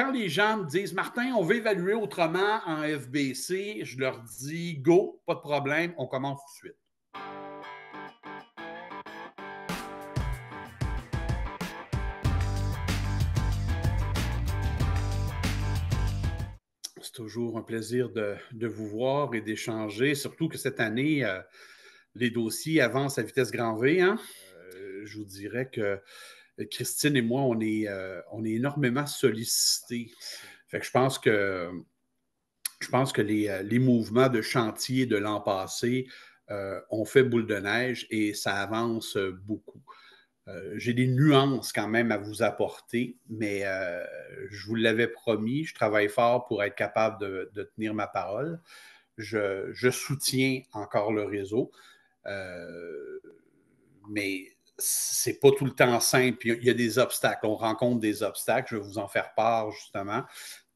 quand les gens me disent Martin, on veut évaluer autrement en FBC, je leur dis go, pas de problème, on commence tout de suite. C'est toujours un plaisir de, vous voir et d'échanger, surtout que cette année, euh, les dossiers avancent à vitesse grand V. Hein. Euh, je vous dirais que euh, Christine et moi, on est, euh, on est énormément sollicités. je pense que je pense que les, euh, mouvements de chantier de l'an passé ont fait boule de neige et ça avance beaucoup. J'ai des nuances quand même à vous apporter, mais je vous l'avais promis, je travaille fort pour être capable de, tenir ma parole. Je, je, soutiens encore le réseau, mais c'est pas tout le temps simple. Il y a des obstacles. On rencontre des obstacles. Je vais vous en faire part, justement.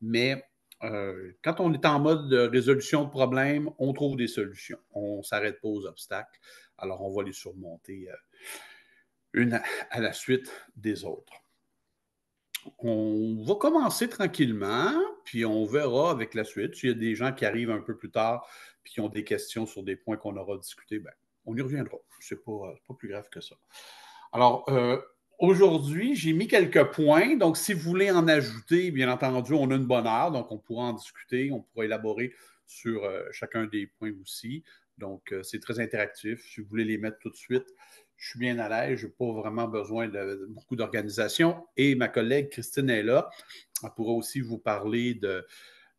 Mais euh, quand on est en mode de résolution de problèmes, on trouve des solutions. On ne s'arrête pas aux obstacles. Alors, on va les surmonter euh, une à, la suite des autres. On va commencer tranquillement, puis on verra avec la suite. S'il y a des gens qui arrivent un peu plus tard, puis qui ont des questions sur des points qu'on aura discutés, ben, on y reviendra. Ce n'est euh, pas, plus grave que ça. Alors, euh, aujourd'hui, j'ai mis quelques points. Donc, si vous voulez en ajouter, bien entendu, on a une bonne heure. Donc, on pourra en discuter, on pourra élaborer sur euh, chacun des points aussi. Donc, c'est très interactif. Si vous voulez les mettre tout de suite, je suis bien à l'aise. Je n'ai pas vraiment besoin de beaucoup d'organisation. Et ma collègue Christine est là. Elle pourra aussi vous parler de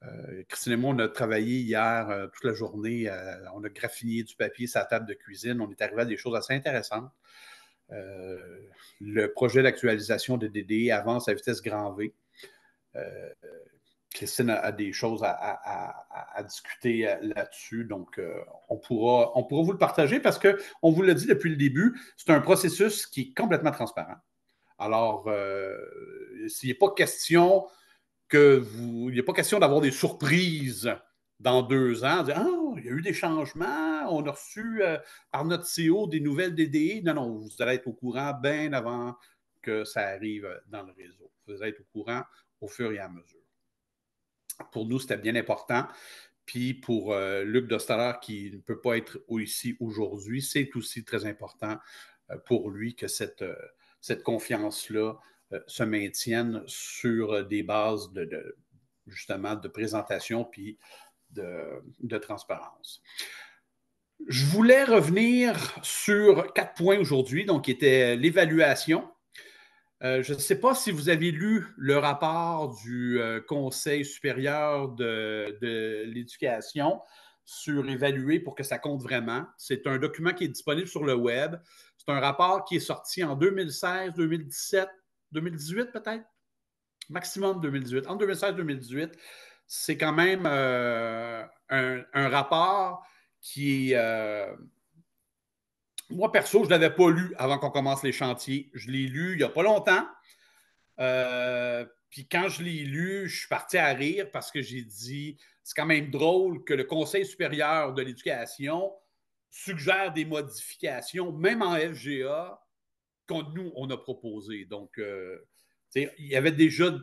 euh, Christine et moi, on a travaillé hier euh, toute la journée. Euh, on a graffiné du papier sa table de cuisine. On est arrivé à des choses assez intéressantes. le projet d'actualisation de DD avance à vitesse grand V. Christine a, des choses à, discuter là-dessus. Donc, on, pourra, on pourra vous le partager parce qu'on vous l'a dit depuis le début, c'est un processus qui est complètement transparent. Alors, s'il a pas question que vous, il n'est pas question d'avoir des surprises dans deux ans. Ah, il y a eu des changements, on a reçu euh, par notre CEO des nouvelles DDI. E. Non, non, vous allez être au courant bien avant que ça arrive dans le réseau. Vous allez être au courant au fur et à mesure. Pour nous, c'était bien important. Puis pour euh, Luc Dostaler, qui ne peut pas être ici aujourd'hui, c'est aussi très important euh, pour lui que cette confiance-là euh, se maintiennent sur euh, des bases de, justement de présentation puis de, transparence. Je voulais revenir sur quatre points aujourd'hui, donc qui était l'évaluation. Euh, je ne sais pas si vous avez lu le rapport du Conseil supérieur de l'éducation sur évaluer pour que ça compte vraiment. C'est un document qui est disponible sur le web. C'est un rapport qui est sorti en 2016, 2017, 2018 peut-être, maximum 2018. En 2016 2018, c'est quand même euh, un, rapport qui euh, moi, perso, je ne l'avais pas lu avant qu'on commence les chantiers. Je l'ai lu il n'y a pas longtemps. Euh, puis quand je l'ai lu, je suis parti à rire parce que j'ai dit c'est quand même drôle que le Conseil supérieur de l'éducation suggère des modifications, même en FGA, qu'on nous, on a proposé. Donc, euh, il y avait déjà.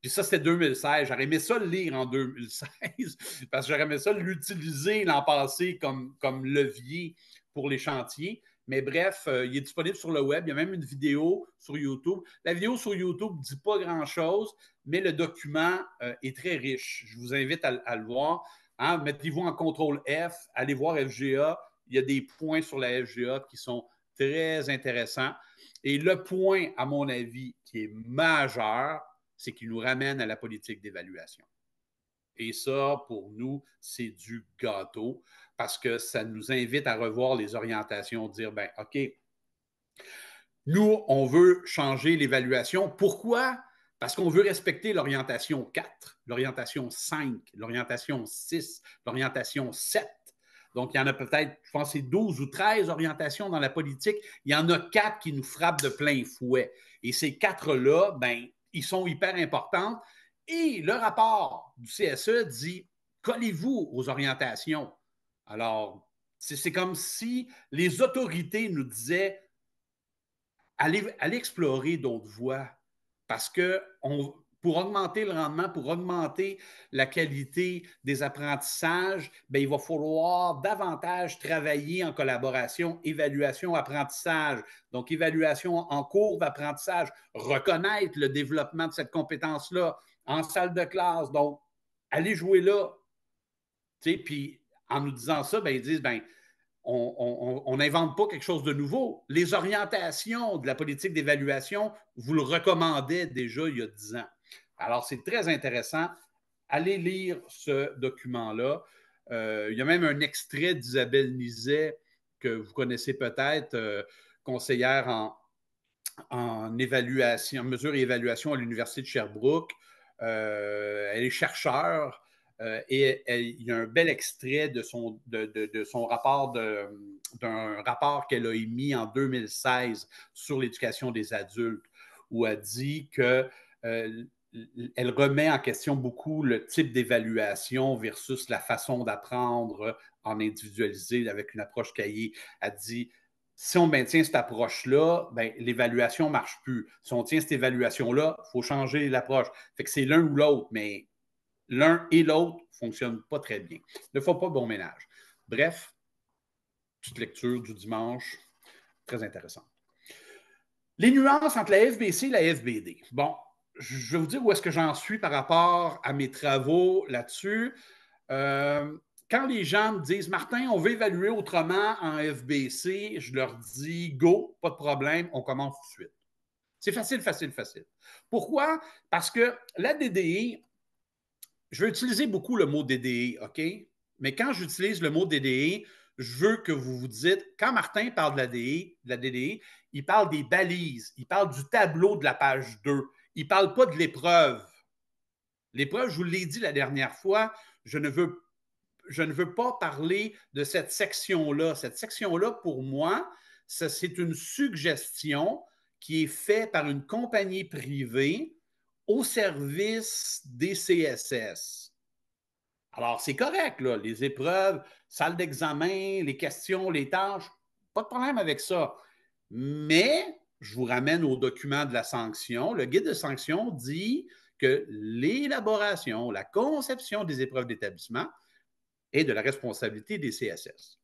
Puis ça, c'était 2016. J'aurais aimé ça le lire en 2016 parce que j'aurais aimé ça l'utiliser l'an passé comme, comme levier pour les chantiers. Mais bref, euh, il est disponible sur le web. Il y a même une vidéo sur YouTube. La vidéo sur YouTube ne dit pas grand-chose, mais le document euh, est très riche. Je vous invite à, le voir. Hein, mettez-vous en contrôle F, allez voir FGA. Il y a des points sur la FGA qui sont très intéressants. Et le point, à mon avis, qui est majeur, c'est qu'il nous ramène à la politique d'évaluation. Et ça, pour nous, c'est du gâteau parce que ça nous invite à revoir les orientations, dire, ben, OK, nous, on veut changer l'évaluation. Pourquoi? Parce qu'on veut respecter l'orientation 4, l'orientation 5, l'orientation 6, l'orientation 7, donc, il y en a peut-être, je pense, c'est 12 ou 13 orientations dans la politique. Il y en a quatre qui nous frappent de plein fouet. Et ces quatre-là, ben, ils sont hyper importants. Et le rapport du CSE dit collez-vous aux orientations. Alors, c'est comme si les autorités nous disaient allez, explorer d'autres voies parce que on, pour augmenter le rendement, pour augmenter la qualité des apprentissages, ben, il va falloir davantage travailler en collaboration, évaluation, apprentissage. Donc, évaluation en cours d'apprentissage, reconnaître le développement de cette compétence-là en salle de classe. Donc, allez jouer là. puis en nous disant ça, ben, ils disent, ben, on n'invente pas quelque chose de nouveau. Les orientations de la politique d'évaluation, vous le recommandez déjà il y a 10 ans. Alors, c'est très intéressant. Allez lire ce document-là. Euh, il y a même un extrait d'Isabelle Nizet que vous connaissez peut-être, euh, conseillère en, en évaluation, en mesure et évaluation à l'Université de Sherbrooke. Euh, elle est chercheure et il y a un bel extrait de son, de, son rapport, d'un rapport qu'elle a émis en 2016 sur l'éducation des adultes, où elle dit que elle remet en question beaucoup le type d'évaluation versus la façon d'apprendre euh, en individualisé avec une approche cahier. Elle dit si on maintient cette approche-là, ben, l'évaluation ne marche plus. Si on tient cette évaluation-là, il faut changer l'approche. Fait que c'est l'un ou l'autre, mais l'un et l'autre ne fonctionnent pas très bien. Ne font pas bon ménage. Bref, petite lecture du dimanche, très intéressante. Les nuances entre la FBC et la FBD. Bon, je vais vous dire où est-ce que j'en suis par rapport à mes travaux là-dessus. Euh, quand les gens me disent, Martin, on veut évaluer autrement en FBC, je leur dis, go, pas de problème, on commence tout de suite. C'est facile, facile, facile. Pourquoi? Parce que la DDI, je vais utiliser beaucoup le mot DDI, OK? Mais quand j'utilise le mot DDI, je veux que vous vous dites, quand Martin parle de la, DDI, de la DDI, il parle des balises, il parle du tableau de la page 2. Il ne parle pas de l'épreuve. L'épreuve, je vous l'ai dit la dernière fois, je ne veux, je ne veux pas parler de cette section-là. Cette section-là, pour moi, c'est une suggestion qui est faite par une compagnie privée au service des CSS. Alors, c'est correct, les épreuves, salle d'examen, les questions, les tâches, pas de problème avec ça. Mais je vous ramène au document de la sanction. Le guide de sanction dit que l'élaboration, la conception des épreuves d'établissement est de la responsabilité des CSS.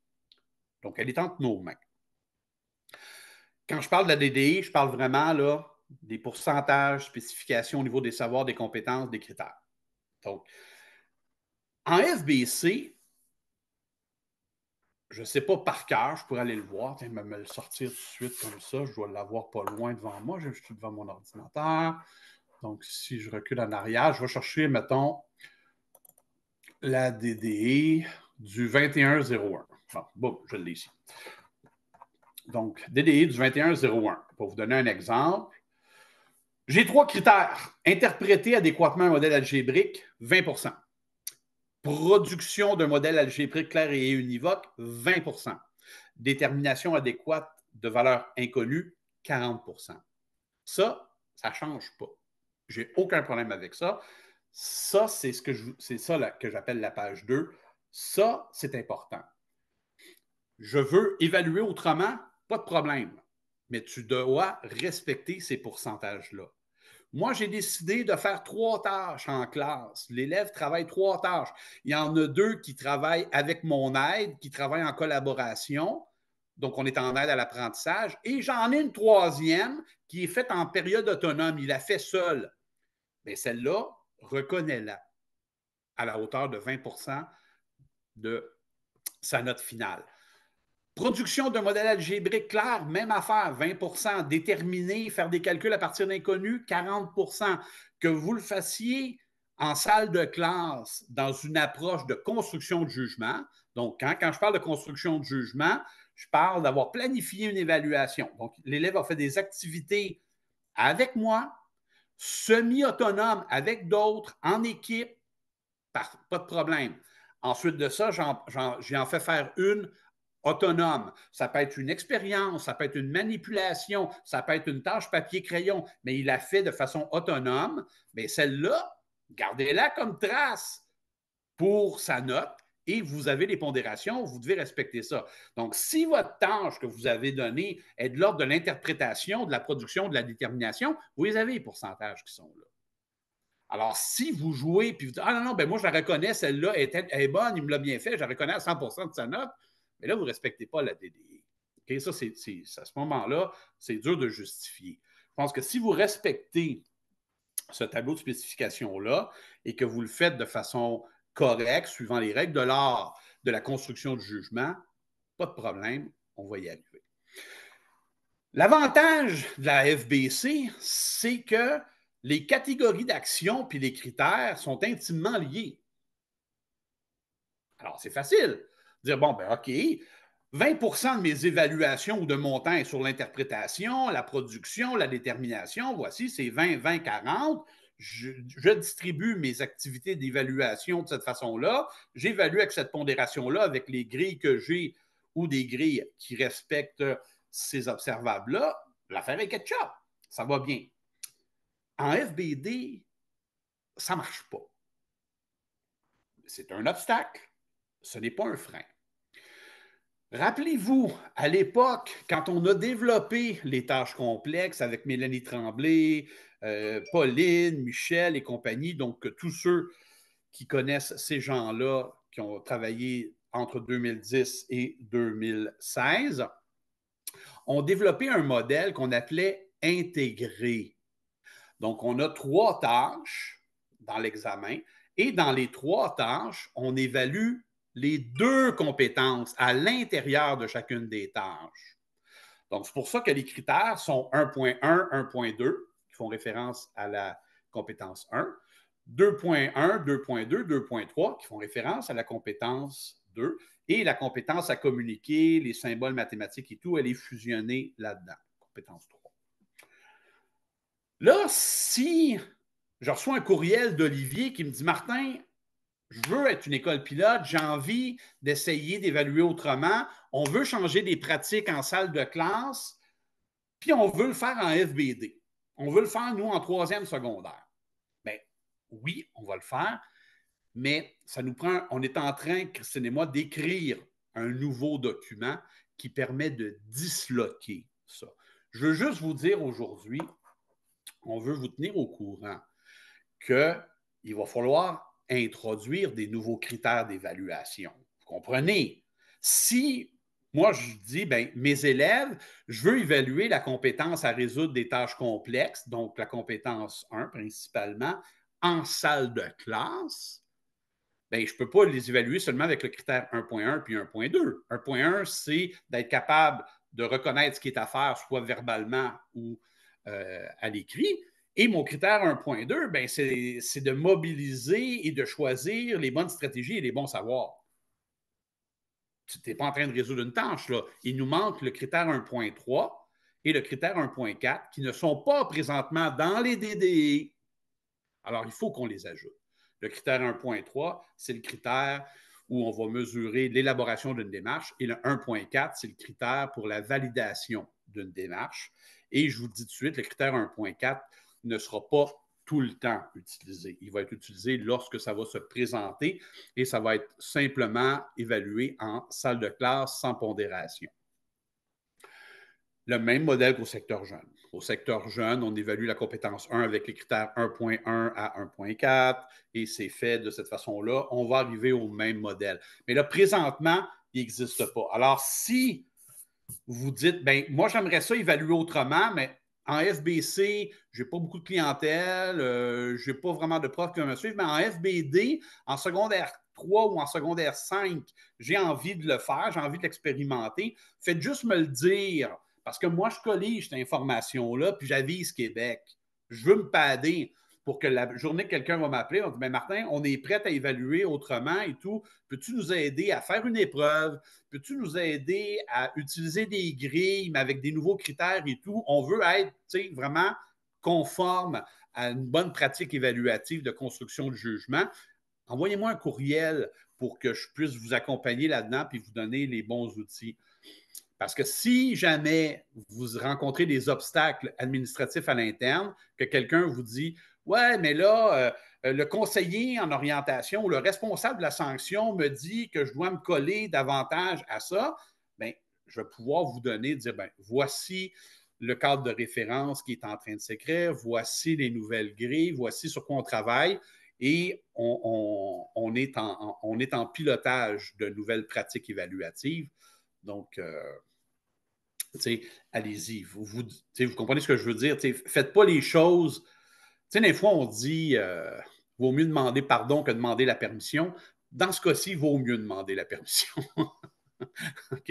Donc, elle est entre nos mains. Quand je parle de la DDI, je parle vraiment là, des pourcentages, spécifications au niveau des savoirs, des compétences, des critères. Donc, en FBC, je ne sais pas par cœur, je pourrais aller le voir, me, me le sortir tout de suite comme ça. Je dois l'avoir pas loin devant moi. Je, suis devant mon ordinateur. Donc, si je recule en arrière, je vais chercher, mettons, la DDI e du 2101. Bon, boum, je l'ai ici. Donc, DDI e du 2101. Pour vous donner un exemple, j'ai trois critères. Interpréter adéquatement un modèle algébrique, 20 Production d'un modèle algébrique clair et univoque, 20 Détermination adéquate de valeurs inconnues, 40 Ça, ça ne change pas. J'ai aucun problème avec ça. Ça, c'est ce que je, c'est ça que j'appelle la page 2. Ça, c'est important. Je veux évaluer autrement, pas de problème. Mais tu dois respecter ces pourcentages-là. Moi, j'ai décidé de faire trois tâches en classe. L'élève travaille trois tâches. Il y en a deux qui travaillent avec mon aide, qui travaillent en collaboration. Donc, on est en aide à l'apprentissage. Et j'en ai une troisième qui est faite en période autonome. Il la fait seul. Mais celle-là, reconnais-la à la hauteur de 20 de sa note finale. Production d'un modèle algébrique clair, même affaire, 20 déterminer, faire des calculs à partir d'inconnus, 40 Que vous le fassiez en salle de classe, dans une approche de construction de jugement. Donc, quand je parle de construction de jugement, je parle d'avoir planifié une évaluation. Donc, l'élève a fait des activités avec moi, semi-autonome avec d'autres, en équipe, pas de problème. Ensuite de ça, j'ai en, fait faire une autonome. Ça peut être une expérience, ça peut être une manipulation, ça peut être une tâche papier-crayon, mais il l'a fait de façon autonome. Mais celle-là, gardez-la comme trace pour sa note et vous avez les pondérations, vous devez respecter ça. Donc, si votre tâche que vous avez donnée est de l'ordre de l'interprétation, de la production, de la détermination, vous avez les pourcentages qui sont là. Alors, si vous jouez, puis vous dites, ah non, non, ben moi, je la reconnais, celle-là est bonne, il me l'a bien fait, je la reconnais à 100 de sa note, mais là, vous ne respectez pas la DDI. E. à ce moment-là, c'est dur de justifier. Je pense que si vous respectez ce tableau de spécification-là et que vous le faites de façon correcte, suivant les règles de l'art de la construction du jugement, pas de problème, on va y arriver. L'avantage de la FBC, c'est que les catégories d'action puis les critères sont intimement liés. Alors, c'est facile. Dire, bon, ben OK, 20 de mes évaluations ou de mon est sur l'interprétation, la production, la détermination. Voici, c'est 20, 20, 40. Je, je distribue mes activités d'évaluation de cette façon-là. J'évalue avec cette pondération-là, avec les grilles que j'ai ou des grilles qui respectent ces observables-là. L'affaire est ketchup. Ça va bien. En FBD, ça ne marche pas. C'est un obstacle. Ce n'est pas un frein. Rappelez-vous, à l'époque, quand on a développé les tâches complexes avec Mélanie Tremblay, euh, Pauline, Michel et compagnie, donc tous ceux qui connaissent ces gens-là, qui ont travaillé entre 2010 et 2016, ont développé un modèle qu'on appelait intégré. Donc, on a trois tâches dans l'examen et dans les trois tâches, on évalue les deux compétences à l'intérieur de chacune des tâches. Donc, c'est pour ça que les critères sont 1.1, 1.2, qui font référence à la compétence 1, 2.1, 2.2, 2.3, qui font référence à la compétence 2, et la compétence à communiquer, les symboles mathématiques et tout, elle est fusionnée là-dedans, compétence 3. Là, si je reçois un courriel d'Olivier qui me dit Martin, je veux être une école pilote, j'ai envie d'essayer d'évaluer autrement, on veut changer des pratiques en salle de classe, puis on veut le faire en FBD. On veut le faire, nous, en troisième secondaire. Bien, oui, on va le faire, mais ça nous prend, on est en train, Christine et moi, d'écrire un nouveau document qui permet de disloquer ça. Je veux juste vous dire aujourd'hui, on veut vous tenir au courant qu'il va falloir introduire des nouveaux critères d'évaluation. Vous comprenez? Si moi, je dis, ben, mes élèves, je veux évaluer la compétence à résoudre des tâches complexes, donc la compétence 1 principalement, en salle de classe. Bien, je ne peux pas les évaluer seulement avec le critère 1.1 puis 1.2. 1.1, c'est d'être capable de reconnaître ce qui est à faire, soit verbalement ou euh, à l'écrit. Et mon critère 1.2, ben c'est de mobiliser et de choisir les bonnes stratégies et les bons savoirs. Tu n'es pas en train de résoudre une tâche. Là. Il nous manque le critère 1.3 et le critère 1.4 qui ne sont pas présentement dans les DDI. E. Alors, il faut qu'on les ajoute. Le critère 1.3, c'est le critère où on va mesurer l'élaboration d'une démarche. Et le 1.4, c'est le critère pour la validation d'une démarche. Et je vous dis tout de suite, le critère 1.4, ne sera pas tout le temps utilisé. Il va être utilisé lorsque ça va se présenter et ça va être simplement évalué en salle de classe sans pondération. Le même modèle qu'au secteur jeune. Au secteur jeune, on évalue la compétence 1 avec les critères 1.1 à 1.4 et c'est fait de cette façon-là. On va arriver au même modèle. Mais là, présentement, il n'existe pas. Alors, si vous dites, ben moi, j'aimerais ça évaluer autrement, mais en FBC, je n'ai pas beaucoup de clientèle, euh, je n'ai pas vraiment de profs qui me suivre, mais en FBD, en secondaire 3 ou en secondaire 5, j'ai envie de le faire, j'ai envie de l'expérimenter. Faites juste me le dire, parce que moi, je collige cette information-là, puis j'avise Québec. Je veux me pader pour que la journée quelqu'un va m'appeler, on dit Mais ben, Martin, on est prêt à évaluer autrement et tout. Peux-tu nous aider à faire une épreuve? Peux-tu nous aider à utiliser des grilles, avec des nouveaux critères et tout? On veut être vraiment conforme à une bonne pratique évaluative de construction de jugement. Envoyez-moi un courriel pour que je puisse vous accompagner là-dedans et vous donner les bons outils. Parce que si jamais vous rencontrez des obstacles administratifs à l'interne, que quelqu'un vous dit Ouais, mais là, euh, le conseiller en orientation ou le responsable de la sanction me dit que je dois me coller davantage à ça. Bien, je vais pouvoir vous donner, dire, Bien, voici le cadre de référence qui est en train de s'écrire, voici les nouvelles grilles, voici sur quoi on travaille et on, est, en, pilotage de nouvelles pratiques évaluatives. Donc, euh, allez-y, vous, vous comprenez ce que je veux dire, faites pas les choses des fois, on dit euh, vaut mieux demander pardon que demander la permission. Dans ce cas-ci, vaut mieux demander la permission.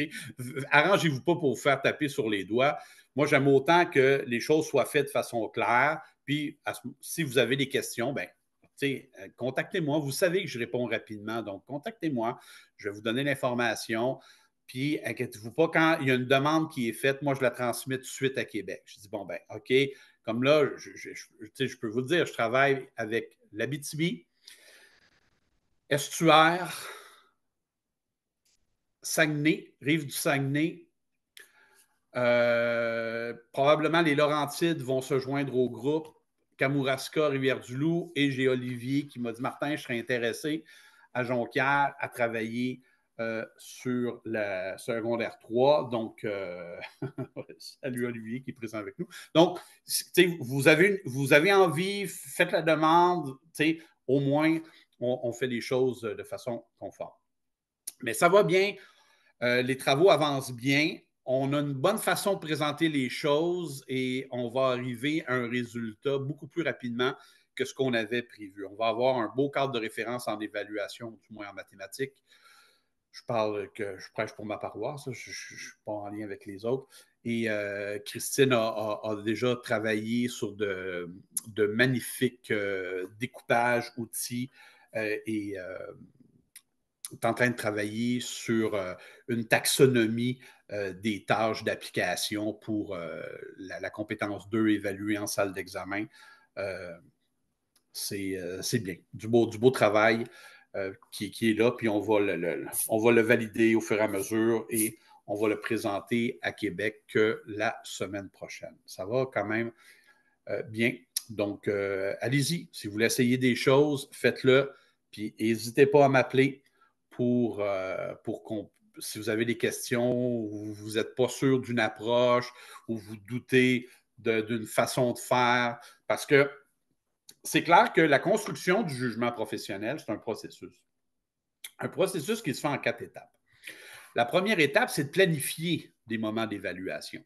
Arrangez-vous pas pour vous faire taper sur les doigts. Moi, j'aime autant que les choses soient faites de façon claire. Puis, si vous avez des questions, ben, euh, contactez-moi. Vous savez que je réponds rapidement, donc contactez-moi. Je vais vous donner l'information. Puis, inquiétez-vous pas, quand il y a une demande qui est faite, moi, je la transmets tout de suite à Québec. Je dis, bon, ben, OK, comme là, je, peux vous dire, je travaille avec l'Abitibi, Estuaire, Saguenay, Rive du Saguenay. Euh, probablement les Laurentides vont se joindre au groupe. Kamouraska, Rivière-du-Loup, et j'ai Olivier qui m'a dit Martin, je serais intéressé à Jonquière à travailler euh, sur la secondaire 3. Donc, euh, salut Olivier qui est présent avec nous. Donc, vous avez, envie, faites la demande. Au moins, on, fait les choses de façon conforme. Mais ça va bien. Euh, les travaux avancent bien. On a une bonne façon de présenter les choses et on va arriver à un résultat beaucoup plus rapidement que ce qu'on avait prévu. On va avoir un beau cadre de référence en évaluation, du moins en mathématiques je parle que je prêche pour ma paroisse, je ne suis pas en lien avec les autres. Et euh, Christine a, déjà travaillé sur de, magnifiques euh, découpages, outils, euh, et est en train de travailler sur une taxonomie des tâches d'application pour la, compétence 2 évaluée en salle d'examen. C'est bien, du beau travail. Euh, qui, est là, puis on va le, on va le valider au fur et à mesure et on va le présenter à Québec que la semaine prochaine. Ça va quand même euh, bien. Donc, euh, allez-y. Si vous voulez essayer des choses, faites-le. Puis n'hésitez pas à m'appeler pour, pour si vous avez des questions ou vous n'êtes pas sûr d'une approche ou vous doutez d'une façon de faire, parce que c'est clair que la construction du jugement professionnel, c'est un processus. Un processus qui se fait en quatre étapes. La première étape, c'est de planifier des moments d'évaluation.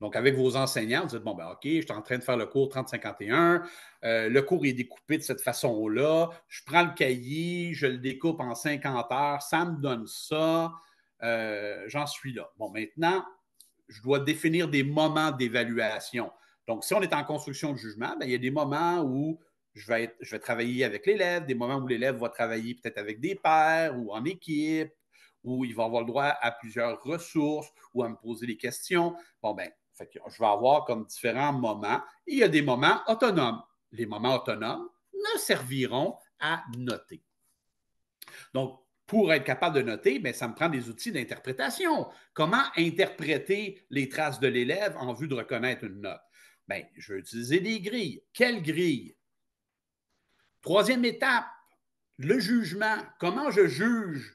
Donc, avec vos enseignants, vous dites, bon, ben OK, je suis en train de faire le cours 30-51. Euh, le cours est découpé de cette façon-là, je prends le cahier, je le découpe en 50 heures, ça me donne ça, euh, j'en suis là. Bon, maintenant, je dois définir des moments d'évaluation. Donc, si on est en construction de jugement, bien, il y a des moments où je vais, travailler avec l'élève, des moments où l'élève va travailler peut-être avec des pairs ou en équipe, où il va avoir le droit à plusieurs ressources ou à me poser des questions. Bon, ben, je vais avoir comme différents moments. il y a des moments autonomes. Les moments autonomes ne serviront à noter. Donc, pour être capable de noter, bien, ça me prend des outils d'interprétation. Comment interpréter les traces de l'élève en vue de reconnaître une note? Bien, je vais utiliser des grilles. Quelles grilles? Troisième étape, le jugement. Comment je juge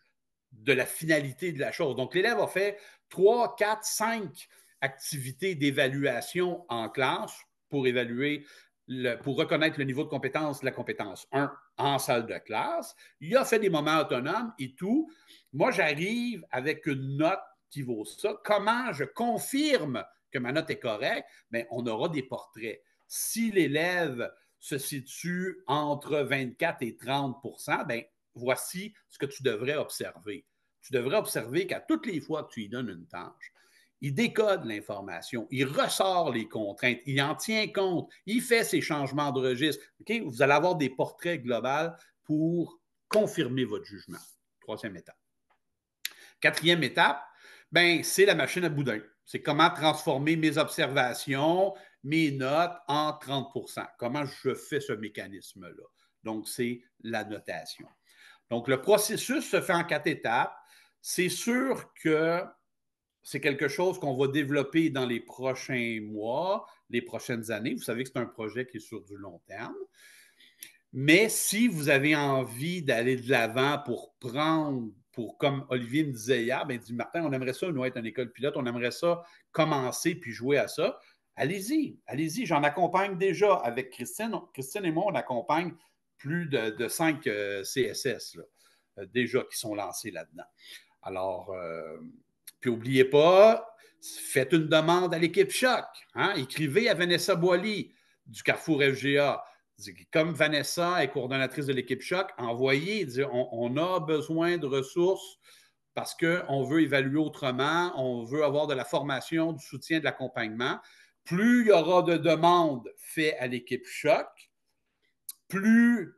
de la finalité de la chose? Donc, l'élève a fait trois, quatre, cinq activités d'évaluation en classe pour évaluer, pour reconnaître le niveau de compétence la compétence 1 en salle de classe. Il a fait des moments autonomes et tout. Moi, j'arrive avec une note qui vaut ça. Comment je confirme que ma note est correcte? Bien, on aura des portraits. Si l'élève se situe entre 24 et 30 ben, voici ce que tu devrais observer. Tu devrais observer qu'à toutes les fois que tu lui donnes une tâche, il décode l'information, il ressort les contraintes, il en tient compte, il fait ses changements de registre. Vous allez avoir des portraits globaux pour confirmer votre jugement. Troisième étape. Quatrième étape, ben, c'est la machine à boudin. C'est comment transformer mes observations mes notes en 30 Comment je fais ce mécanisme-là? Donc, c'est la notation. Donc, le processus se fait en quatre étapes. C'est sûr que c'est quelque chose qu'on va développer dans les prochains mois, les prochaines années. Vous savez que c'est un projet qui est sur du long terme. Mais si vous avez envie d'aller de l'avant pour prendre, pour comme Olivier me disait hier, ben, il dit Martin, on aimerait ça, nous, être une école pilote, on aimerait ça commencer puis jouer à ça allez-y, allez-y. J'en accompagne déjà avec Christine. Christine et moi, on accompagne plus de, cinq euh, CSS euh, déjà qui sont lancés là-dedans. Alors, euh, puis n'oubliez pas, faites une demande à l'équipe Choc. Hein? Écrivez à Vanessa Boily du Carrefour FGA. Comme Vanessa est coordonnatrice de l'équipe Choc, envoyez, on, on, a besoin de ressources parce qu'on veut évaluer autrement, on veut avoir de la formation, du soutien, de l'accompagnement plus il y aura de demandes faites à l'équipe Choc, plus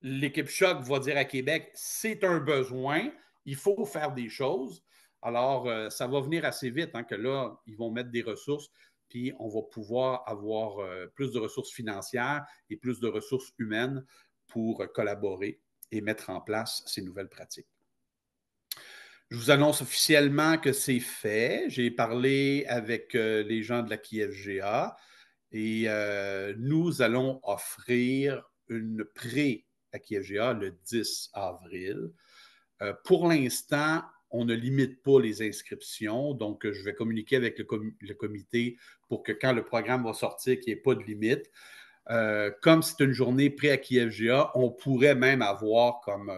l'équipe Choc va dire à Québec, c'est un besoin, il faut faire des choses. Alors, euh, ça va venir assez vite hein, que là, ils vont mettre des ressources, puis on va pouvoir avoir euh, plus de ressources financières et plus de ressources humaines pour collaborer et mettre en place ces nouvelles pratiques. Je vous annonce officiellement que c'est fait. J'ai parlé avec euh, les gens de la KFGA et euh, nous allons offrir une pré à le 10 avril. Euh, pour l'instant, on ne limite pas les inscriptions, donc je vais communiquer avec le, comité pour que quand le programme va sortir, qu'il n'y ait pas de limite. comme c'est une journée pré à on pourrait même avoir comme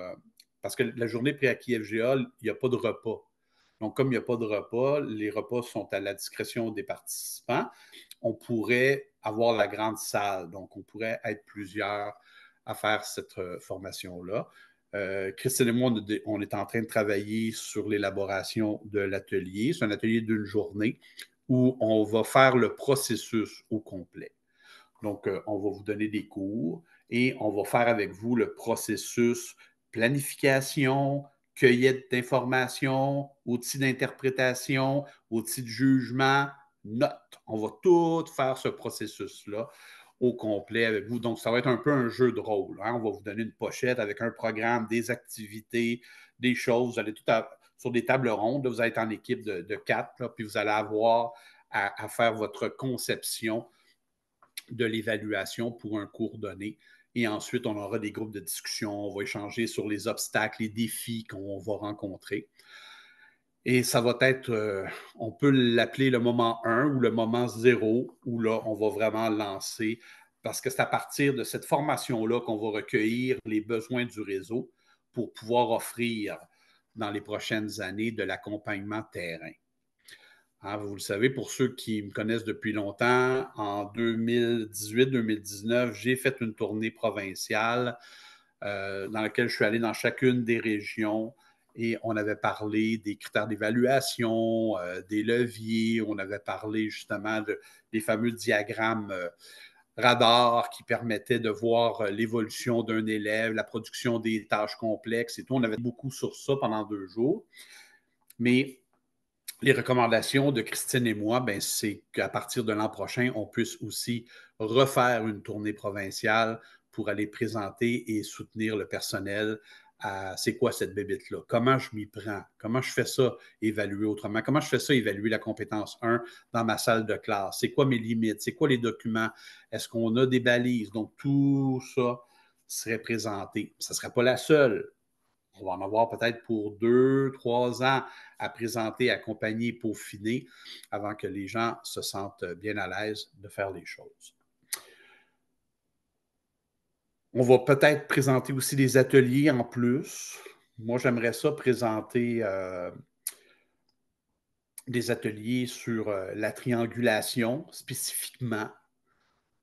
parce que la journée pré FGA, il n'y a pas de repas. Donc, comme il n'y a pas de repas, les repas sont à la discrétion des participants. On pourrait avoir la grande salle. Donc, on pourrait être plusieurs à faire cette euh, formation-là. Euh, Christine et moi, on est en train de travailler sur l'élaboration de l'atelier. C'est un atelier d'une journée où on va faire le processus au complet. Donc, euh, on va vous donner des cours et on va faire avec vous le processus planification, cueillette d'informations, outils d'interprétation, outils de jugement, notes. On va tout faire ce processus-là au complet avec vous. Donc, ça va être un peu un jeu de rôle. Hein. On va vous donner une pochette avec un programme, des activités, des choses. Vous allez tout sur des tables rondes. vous allez être en équipe de, quatre, puis vous allez avoir à faire votre conception de l'évaluation pour un cours donné. Et ensuite, on aura des groupes de discussion, on va échanger sur les obstacles, les défis qu'on va rencontrer. Et ça va être, euh, on peut l'appeler le moment 1 ou le moment 0, où là, on va vraiment lancer, parce que c'est à partir de cette formation-là qu'on va recueillir les besoins du réseau pour pouvoir offrir dans les prochaines années de l'accompagnement terrain. Hein, vous le savez, pour ceux qui me connaissent depuis longtemps, en 2018-2019, j'ai fait une tournée provinciale euh, dans laquelle je suis allé dans chacune des régions et on avait parlé des critères d'évaluation, euh, des leviers, on avait parlé justement des fameux diagrammes euh, radar qui permettaient de voir l'évolution d'un élève, la production des tâches complexes et tout. On avait beaucoup sur ça pendant deux jours. Mais les recommandations de Christine et moi, ben, c'est qu'à partir de l'an prochain, on puisse aussi refaire une tournée provinciale pour aller présenter et soutenir le personnel c'est quoi cette bébite-là, comment je m'y prends, comment je fais ça évaluer autrement, comment je fais ça évaluer la compétence 1 dans ma salle de classe, c'est quoi mes limites, c'est quoi les documents, est-ce qu'on a des balises, donc tout ça serait présenté. Ça ne serait pas la seule, on va en avoir peut-être pour deux, trois ans à présenter, accompagner, peaufiner avant que les gens se sentent bien à l'aise de faire les choses. On va peut-être présenter aussi des ateliers en plus. Moi, j'aimerais ça présenter euh, des ateliers sur euh, la triangulation spécifiquement,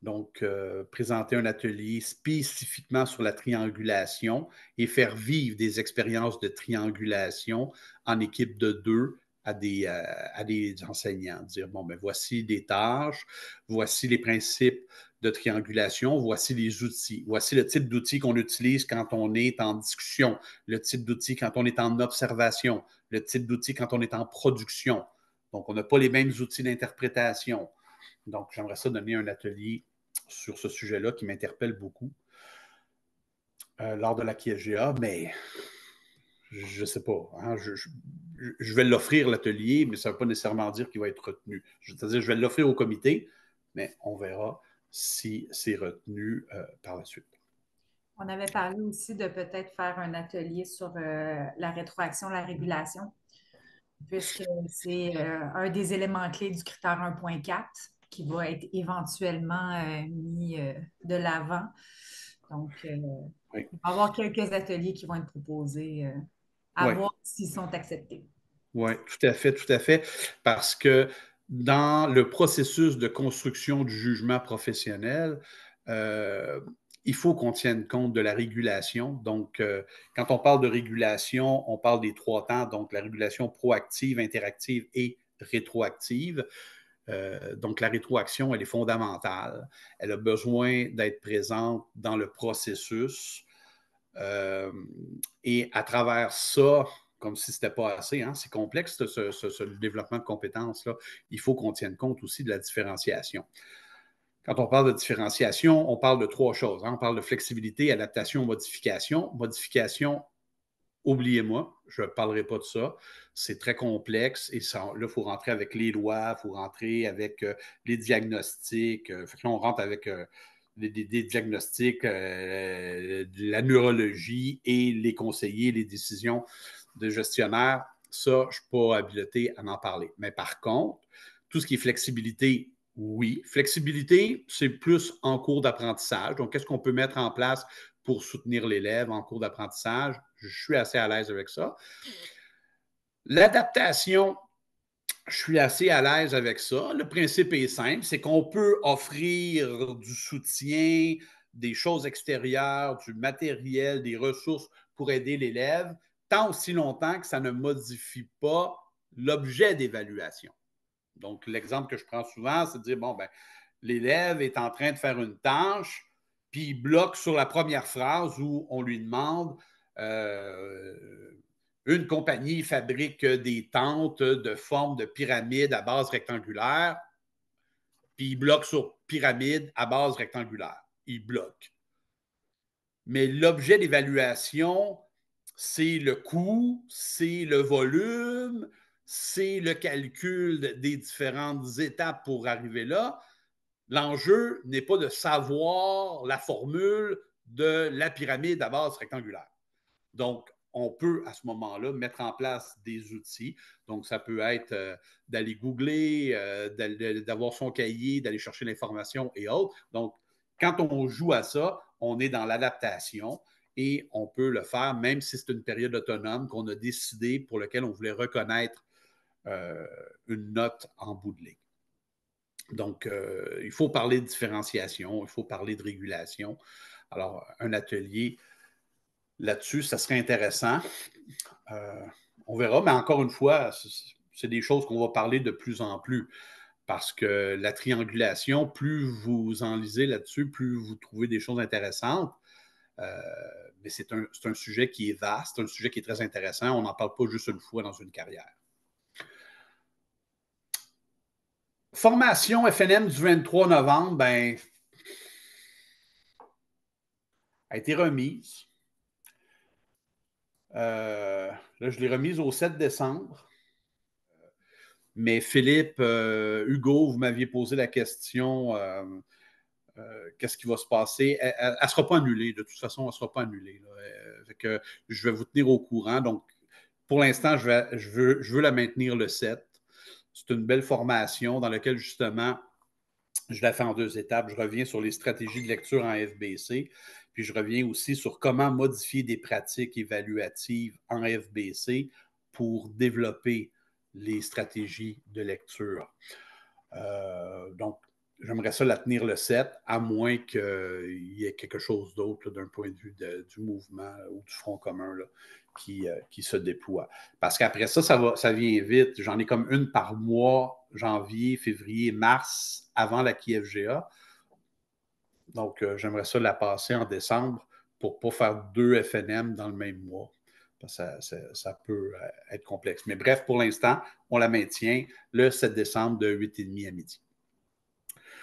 donc, euh, présenter un atelier spécifiquement sur la triangulation et faire vivre des expériences de triangulation en équipe de deux à des, euh, enseignants. Dire, bon, mais ben, voici des tâches, voici les principes de triangulation, voici les outils, voici le type d'outils qu'on utilise quand on est en discussion, le type d'outils quand on est en observation, le type d'outils quand on est en production. Donc, on n'a pas les mêmes outils d'interprétation. Donc, j'aimerais ça donner un atelier sur ce sujet-là qui m'interpelle beaucoup euh, lors de la KFGA, mais je ne sais pas. Hein, je, vais l'offrir l'atelier, mais ça ne veut pas nécessairement dire qu'il va être retenu. C'est-à-dire, je vais l'offrir au comité, mais on verra si c'est retenu euh, par la suite. On avait parlé aussi de peut-être faire un atelier sur euh, la rétroaction, la régulation, puisque c'est un des éléments clés du critère 1.4 qui va être éventuellement euh, mis euh, de l'avant. Donc, euh, il va y avoir quelques ateliers qui vont être proposés à voir s'ils sont acceptés. Oui, tout à fait, tout à fait. Parce que dans le processus de construction du jugement professionnel, il faut qu'on tienne compte de la régulation. Donc, quand on parle de régulation, on parle des trois temps, donc la régulation proactive, interactive et rétroactive. Euh, donc, la rétroaction, elle est fondamentale. Elle a besoin d'être présente dans le processus. Euh, et à travers ça, comme si ce n'était pas assez, hein, c'est complexe ce, développement de compétences. Là. Il faut qu'on tienne compte aussi de la différenciation. Quand on parle de différenciation, on parle de trois choses. Hein. On parle de flexibilité, adaptation, modification. Modification, Oubliez-moi, je ne parlerai pas de ça. C'est très complexe et là, il faut rentrer avec les lois, il faut rentrer avec euh, les diagnostics. Euh, faut on rentre avec euh, des, diagnostics, de la neurologie et les conseillers, les décisions de gestionnaire. Ça, je ne suis pas habilité à en parler. Mais par contre, tout ce qui est flexibilité, oui. Flexibilité, c'est plus en cours d'apprentissage. Donc, qu'est-ce qu'on peut mettre en place pour soutenir l'élève en cours d'apprentissage? je suis assez à l'aise avec ça. L'adaptation, je suis assez à l'aise avec ça. Le principe est simple, c'est qu'on peut offrir du soutien, des choses extérieures, du matériel, des ressources pour aider l'élève, tant aussi longtemps que ça ne modifie pas l'objet d'évaluation. Donc, l'exemple que je prends souvent, c'est de dire, bon, ben, l'élève est en train de faire une tâche, puis il bloque sur la première phrase où on lui demande euh, une compagnie fabrique des tentes de forme de pyramide à base rectangulaire, puis il bloque sur pyramide à base rectangulaire. Il bloque. Mais l'objet d'évaluation, c'est le coût, c'est le volume, c'est le calcul des différentes étapes pour arriver là. L'enjeu n'est pas de savoir la formule de la pyramide à base rectangulaire. Donc, on peut à ce moment-là mettre en place des outils. Donc, ça peut être euh, d'aller googler, euh, d'avoir son cahier, d'aller chercher l'information et autres. Donc, quand on joue à ça, on est dans l'adaptation et on peut le faire, même si c'est une période autonome qu'on a décidé pour laquelle on voulait reconnaître euh, une note en bout de ligne. Donc, il faut parler de différenciation, il faut parler de régulation. Alors, un atelier là-dessus, ça serait intéressant. Euh, on verra, mais encore une fois, c'est des choses qu'on va parler de plus en plus parce que la triangulation, plus vous en lisez là-dessus, plus vous trouvez des choses intéressantes. Euh, mais c'est un, sujet qui est vaste, un sujet qui est très intéressant. On n'en parle pas juste une fois dans une carrière. Formation FNM du 23 novembre, ben, a été remise. Euh, là, je l'ai remise au 7 décembre. Mais Philippe, euh, Hugo, vous m'aviez posé la question euh, qu'est-ce qui va se passer. Elle ne sera pas annulée. De toute façon, elle ne sera pas annulée. je vais vous tenir au courant. Donc, pour l'instant, je, veux, je veux la maintenir le 7. C'est une belle formation dans laquelle, justement, je la fais en deux étapes. Je reviens sur les stratégies de lecture en FBC puis je reviens aussi sur comment modifier des pratiques évaluatives en FBC pour développer les stratégies de lecture. Euh, donc, j'aimerais ça la tenir le 7, à moins qu'il y ait quelque chose d'autre d'un point de vue du mouvement ou du front commun euh, qui, se déploie. Parce qu'après ça, ça, va, ça vient vite. J'en ai comme une par mois, janvier, février, mars, avant la GA. Donc, euh, j'aimerais ça la passer en décembre pour ne pas faire deux FNM dans le même mois. ça, peut euh, être complexe. Mais bref, pour l'instant, on la maintient le 7 décembre de 8h30 à midi.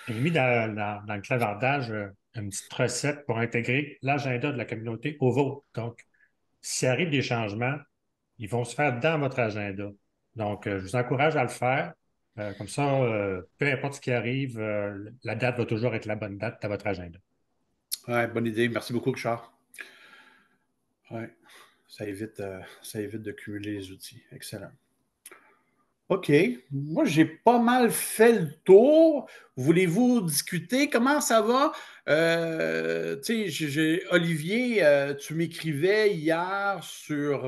J'ai mis dans, dans le clavardage euh, une petite recette pour intégrer l'agenda de la communauté au vôtre. Donc, s'il arrive des changements, ils vont se faire dans votre agenda. Donc, je vous encourage à le faire. Euh, comme ça, euh, peu importe ce qui arrive, euh, la date va toujours être la bonne date à votre agenda. Ouais, bonne idée. Merci beaucoup, Richard. Ouais, ça évite, ça évite de cumuler les outils. Excellent. OK. Moi, j'ai pas mal fait le tour. Voulez-vous discuter? Comment ça va? tu sais, Olivier, tu m'écrivais hier sur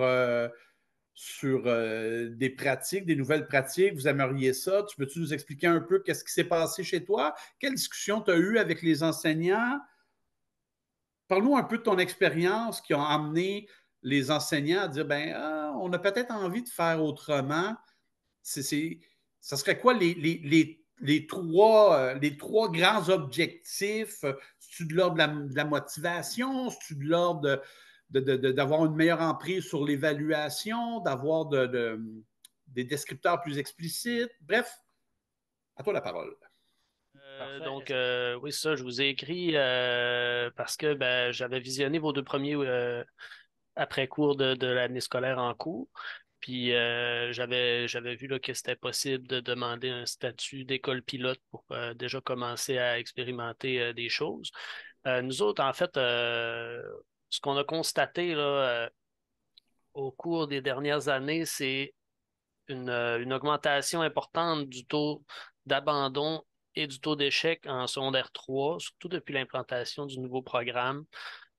sur euh, des pratiques, des nouvelles pratiques. Vous aimeriez ça. Tu peux-tu nous expliquer un peu qu'est-ce qui s'est passé chez toi? Quelle discussion tu as eue avec les enseignants? Parle-nous un peu de ton expérience qui a amené les enseignants à dire, ben, ah, on a peut-être envie de faire autrement. C'est, ça serait quoi les, trois, euh, les trois grands objectifs? que tu de l'ordre de, la, motivation? C'est-tu de l'ordre de d'avoir une meilleure emprise sur l'évaluation, d'avoir de, des descripteurs plus explicites. Bref, à toi la parole. Euh, donc, euh, oui, ça, je vous ai écrit euh, parce que ben, j'avais visionné vos deux premiers après-cours de, de l'année scolaire en cours. Puis j'avais j'avais vu là, que c'était possible de demander un statut d'école pilote pour déjà commencer à expérimenter des choses. nous autres, en fait, ce qu'on a constaté euh, au cours des dernières années, c'est euh, une, augmentation importante du taux d'abandon et du taux d'échec en secondaire 3, surtout depuis l'implantation du nouveau programme.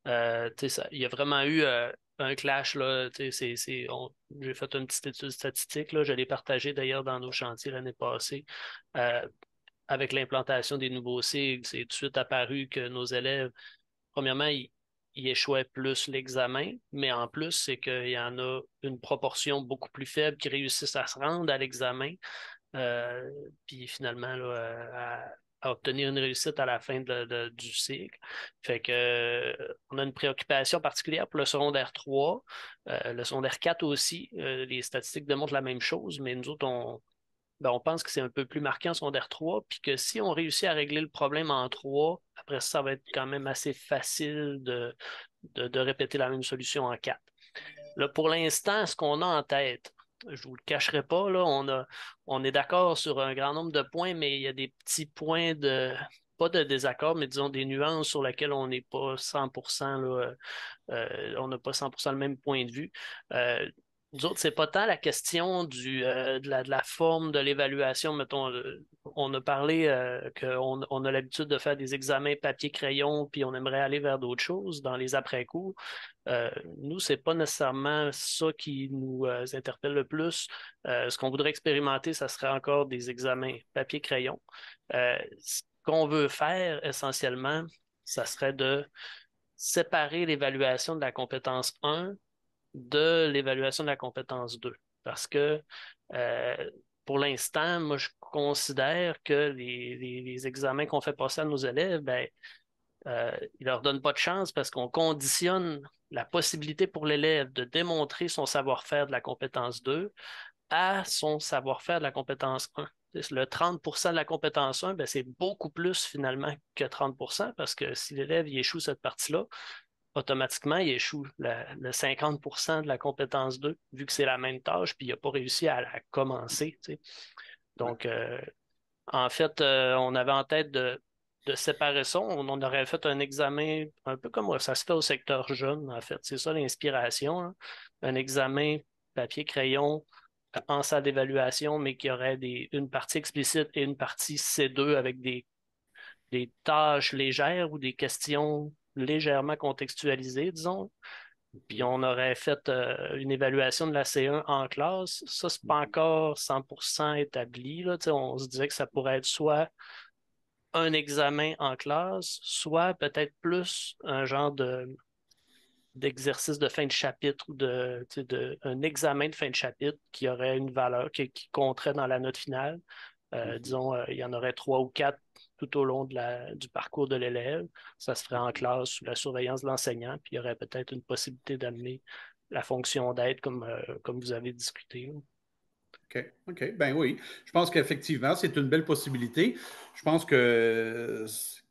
Euh, il y a vraiment eu un clash. j'ai fait une petite étude statistique. Là, je l'ai partagée d'ailleurs dans nos chantiers l'année passée. avec l'implantation des nouveaux cycles, c'est tout de suite apparu que nos élèves, premièrement, il échouait plus l'examen, mais en plus, c'est qu'il y en a une proportion beaucoup plus faible qui réussissent à se rendre à l'examen, euh, puis finalement à, obtenir une réussite à la fin de, du cycle. Fait que euh, on a une préoccupation particulière pour le secondaire 3, euh, le secondaire 4 aussi. les statistiques démontrent la même chose, mais nous autres, on, ben, on pense que c'est un peu plus marquant en secondaire 3, puis que si on réussit à régler le problème en 3, après ça, ça va être quand même assez facile de, de, répéter la même solution en 4. Là, pour l'instant, ce qu'on a en tête, je ne vous le cacherai pas, là, on, on est d'accord sur un grand nombre de points, mais il y a des petits points de, pas de désaccord, mais disons des nuances sur lesquelles on n'est pas 100%, là, euh, on n'a pas 100% le même point de vue. Euh, nous autres, c'est pas tant la question euh, de, la, forme de l'évaluation. Mettons, euh, on a parlé euh, qu'on a l'habitude de faire des examens papier-crayon, puis on aimerait aller vers d'autres choses dans les après-cours. Nous, nous, c'est pas nécessairement ça qui nous interpelle le plus. ce qu'on voudrait expérimenter, ça serait encore des examens papier-crayon. ce qu'on veut faire essentiellement, ça serait de séparer l'évaluation de la compétence 1 de l'évaluation de la compétence 2. Parce que euh, pour l'instant, moi, je considère que les, examens qu'on fait passer à nos élèves, ben, euh, ils ne leur donnent pas de chance parce qu'on conditionne la possibilité pour l'élève de démontrer son savoir-faire de la compétence 2 à son savoir-faire de la compétence 1. Le 30 de la compétence 1, ben, c'est beaucoup plus finalement que 30 parce que si l'élève échoue cette partie-là, automatiquement, il échoue le, 50 de la compétence 2, vu que c'est la même tâche, puis il n'a pas réussi à la commencer. Donc, euh, en fait, euh, on avait en tête de, de séparer ça. On, aurait fait un examen, un peu comme ça se fait au secteur jeune, en fait. C'est ça l'inspiration. Hein. Un examen papier-crayon euh, en salle d'évaluation, mais qui aurait des, une partie explicite et une partie C2 avec des, des tâches légères ou des questions légèrement contextualisé, disons. Puis on aurait fait euh, une évaluation de la C1 en classe. Ça, c'est pas mm-hmm. encore 100% établi. Là. On se disait que ça pourrait être soit un examen en classe, soit peut-être plus un genre de d'exercice de fin de chapitre ou de, un examen de fin de chapitre qui aurait une valeur, qui, compterait dans la note finale. Euh, mm-hmm. Disons, euh, il y en aurait trois ou quatre tout au long du parcours de l'élève. Ça se ferait en classe sous la surveillance de l'enseignant, puis il y aurait peut-être une possibilité d'amener la fonction d'aide comme, euh, comme vous avez discuté. OK. OK. Ben oui. Je pense qu'effectivement, c'est une belle possibilité. Je pense que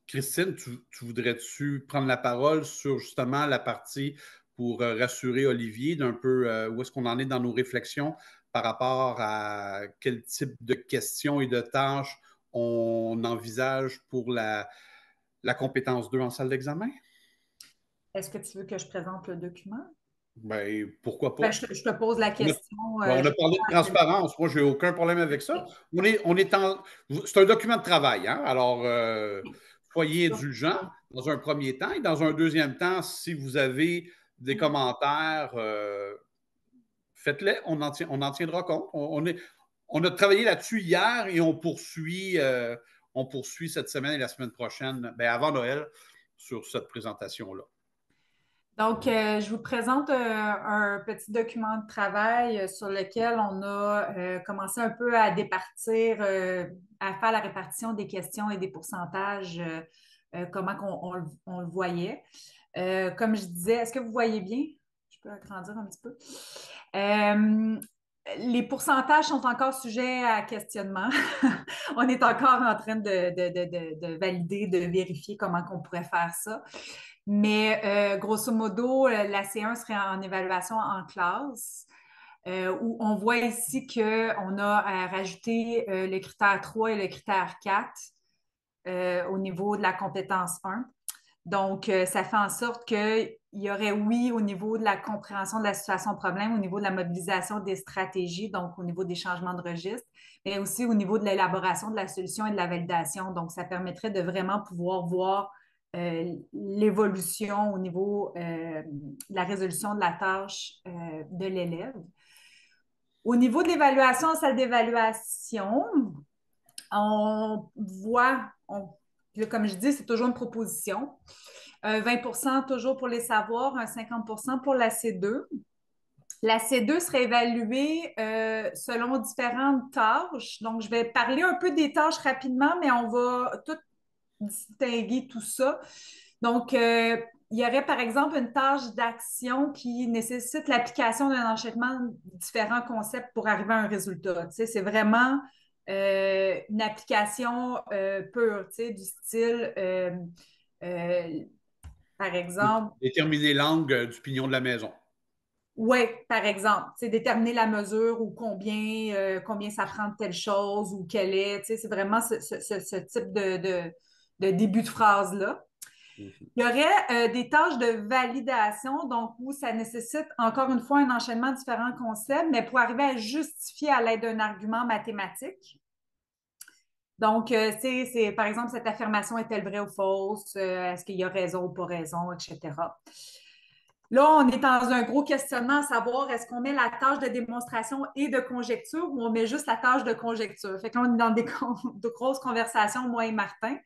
Christine, tu, voudrais-tu prendre la parole sur justement la partie pour euh, rassurer Olivier d'un peu euh, où est-ce qu'on en est dans nos réflexions par rapport à quel type de questions et de tâches on envisage pour la, compétence 2 en salle d'examen? Est-ce que tu veux que je présente le document? Ben, pourquoi pas? Ben, je, te pose la question. On a, euh, ben, parlé de transparence. Moi, je n'ai aucun problème avec ça. On on est C'est un document de travail, hein? Alors, euh, soyez indulgents dans un premier temps. Et dans un deuxième temps, si vous avez des mm. commentaires, euh, faites-les. On, en tiendra compte. on est, on a travaillé là-dessus hier et on poursuit, euh, on poursuit cette semaine et la semaine prochaine, ben avant Noël, sur cette présentation-là. Donc, euh, je vous présente euh, un petit document de travail sur lequel on a commencé un peu à départir, à faire la répartition des questions et des pourcentages, comment on, le voyait. comme je disais, est-ce que vous voyez bien? Je peux agrandir un petit peu les pourcentages sont encore sujets à questionnement. on est encore en train de, valider, de vérifier comment on pourrait faire ça. Mais euh, grosso modo, la C1 serait en évaluation en classe. Euh, où on voit ici qu'on a rajouté euh, le critère 3 et le critère 4 au niveau de la compétence 1. Donc, euh, ça fait en sorte qu'il y aurait, oui, au niveau de la compréhension de la situation problème, au niveau de la mobilisation des stratégies, donc au niveau des changements de registre, mais aussi au niveau de l'élaboration de la solution et de la validation. Donc, ça permettrait de vraiment pouvoir voir euh, l'évolution au niveau euh, de la résolution de la tâche de l'élève. Au niveau de l'évaluation salle d'évaluation, on voit, on comme je dis, c'est toujours une proposition. 20 euh, toujours pour les savoirs, un 50 pour la C2. La C2 serait évaluée euh, selon différentes tâches. Donc, je vais parler un peu des tâches rapidement, mais on va tout distinguer tout ça. Donc, euh, il y aurait par exemple une tâche d'action qui nécessite l'application d'un enchaînement de différents concepts pour arriver à un résultat. c'est vraiment euh, une application euh, pure, tu sais, du style, euh, par exemple. Déterminer l'angle du pignon de la maison. Oui, par exemple, c'est déterminer la mesure ou combien, combien ça prend de telle chose ou quelle est. C'est vraiment ce, type de, de début de phrase-là. Mhm. Il y aurait euh, des tâches de validation, donc où ça nécessite encore une fois un enchaînement de différents concepts, mais pour arriver à justifier à l'aide d'un argument mathématique. Donc, euh, c'est par exemple, cette affirmation est-elle vraie ou fausse? Euh, est-ce qu'il y a raison ou pas raison, etc. Là, on est dans un gros questionnement à savoir est-ce qu'on met la tâche de démonstration et de conjecture ou on met juste la tâche de conjecture. Fait qu'on on est dans des, grosses conversations, moi et Martin.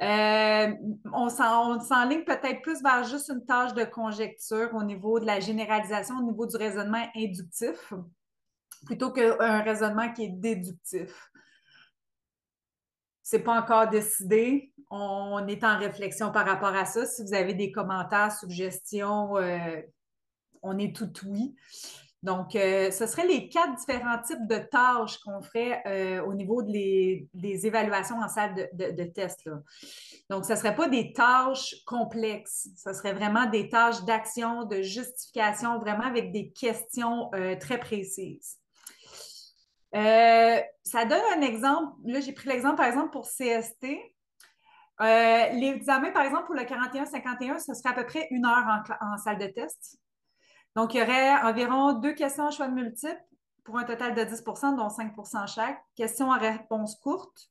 Euh, on s'enligne peut-être plus vers juste une tâche de conjecture au niveau de la généralisation, au niveau du raisonnement inductif, plutôt qu'un raisonnement qui est déductif. Ce n'est pas encore décidé. On est en réflexion par rapport à ça. Si vous avez des commentaires, suggestions, euh, on est tout ouïe. Donc, euh, ce seraient les quatre différents types de tâches qu'on ferait euh, au niveau des évaluations en salle de, test. Donc, ce ne serait pas des tâches complexes, ce serait vraiment des tâches d'action, de justification, vraiment avec des questions euh, très précises. ça donne un exemple. Là, j'ai pris l'exemple, par exemple, pour CST. les par exemple, pour le 41-51, ce serait à peu près une heure en salle de test. Donc, il y aurait environ deux questions à choix multiples pour un total de 10 dont 5 chaque. Questions à réponse courte.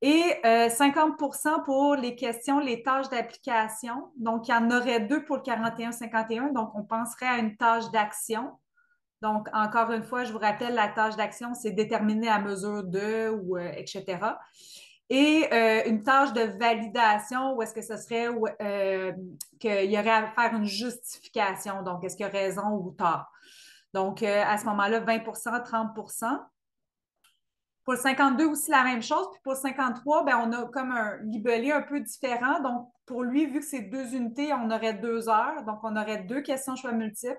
Et 50 euh, pour les questions, les tâches d'application. Donc, il y en aurait deux pour le 41-51. Donc, on penserait à une tâche d'action. Donc, encore une fois, je vous rappelle, la tâche d'action, c'est déterminée à mesure de ou euh, etc et euh, une tâche de validation où est-ce que ce serait euh, qu'il y aurait à faire une justification, donc est-ce qu'il y a raison ou tort. Donc euh, à ce moment-là, 20 30 Pour le 52 aussi, la même chose. Puis pour le 53, ben, on a comme un libellé un peu différent. Donc pour lui, vu que c'est deux unités, on aurait deux heures. Donc on aurait deux questions choix multiples,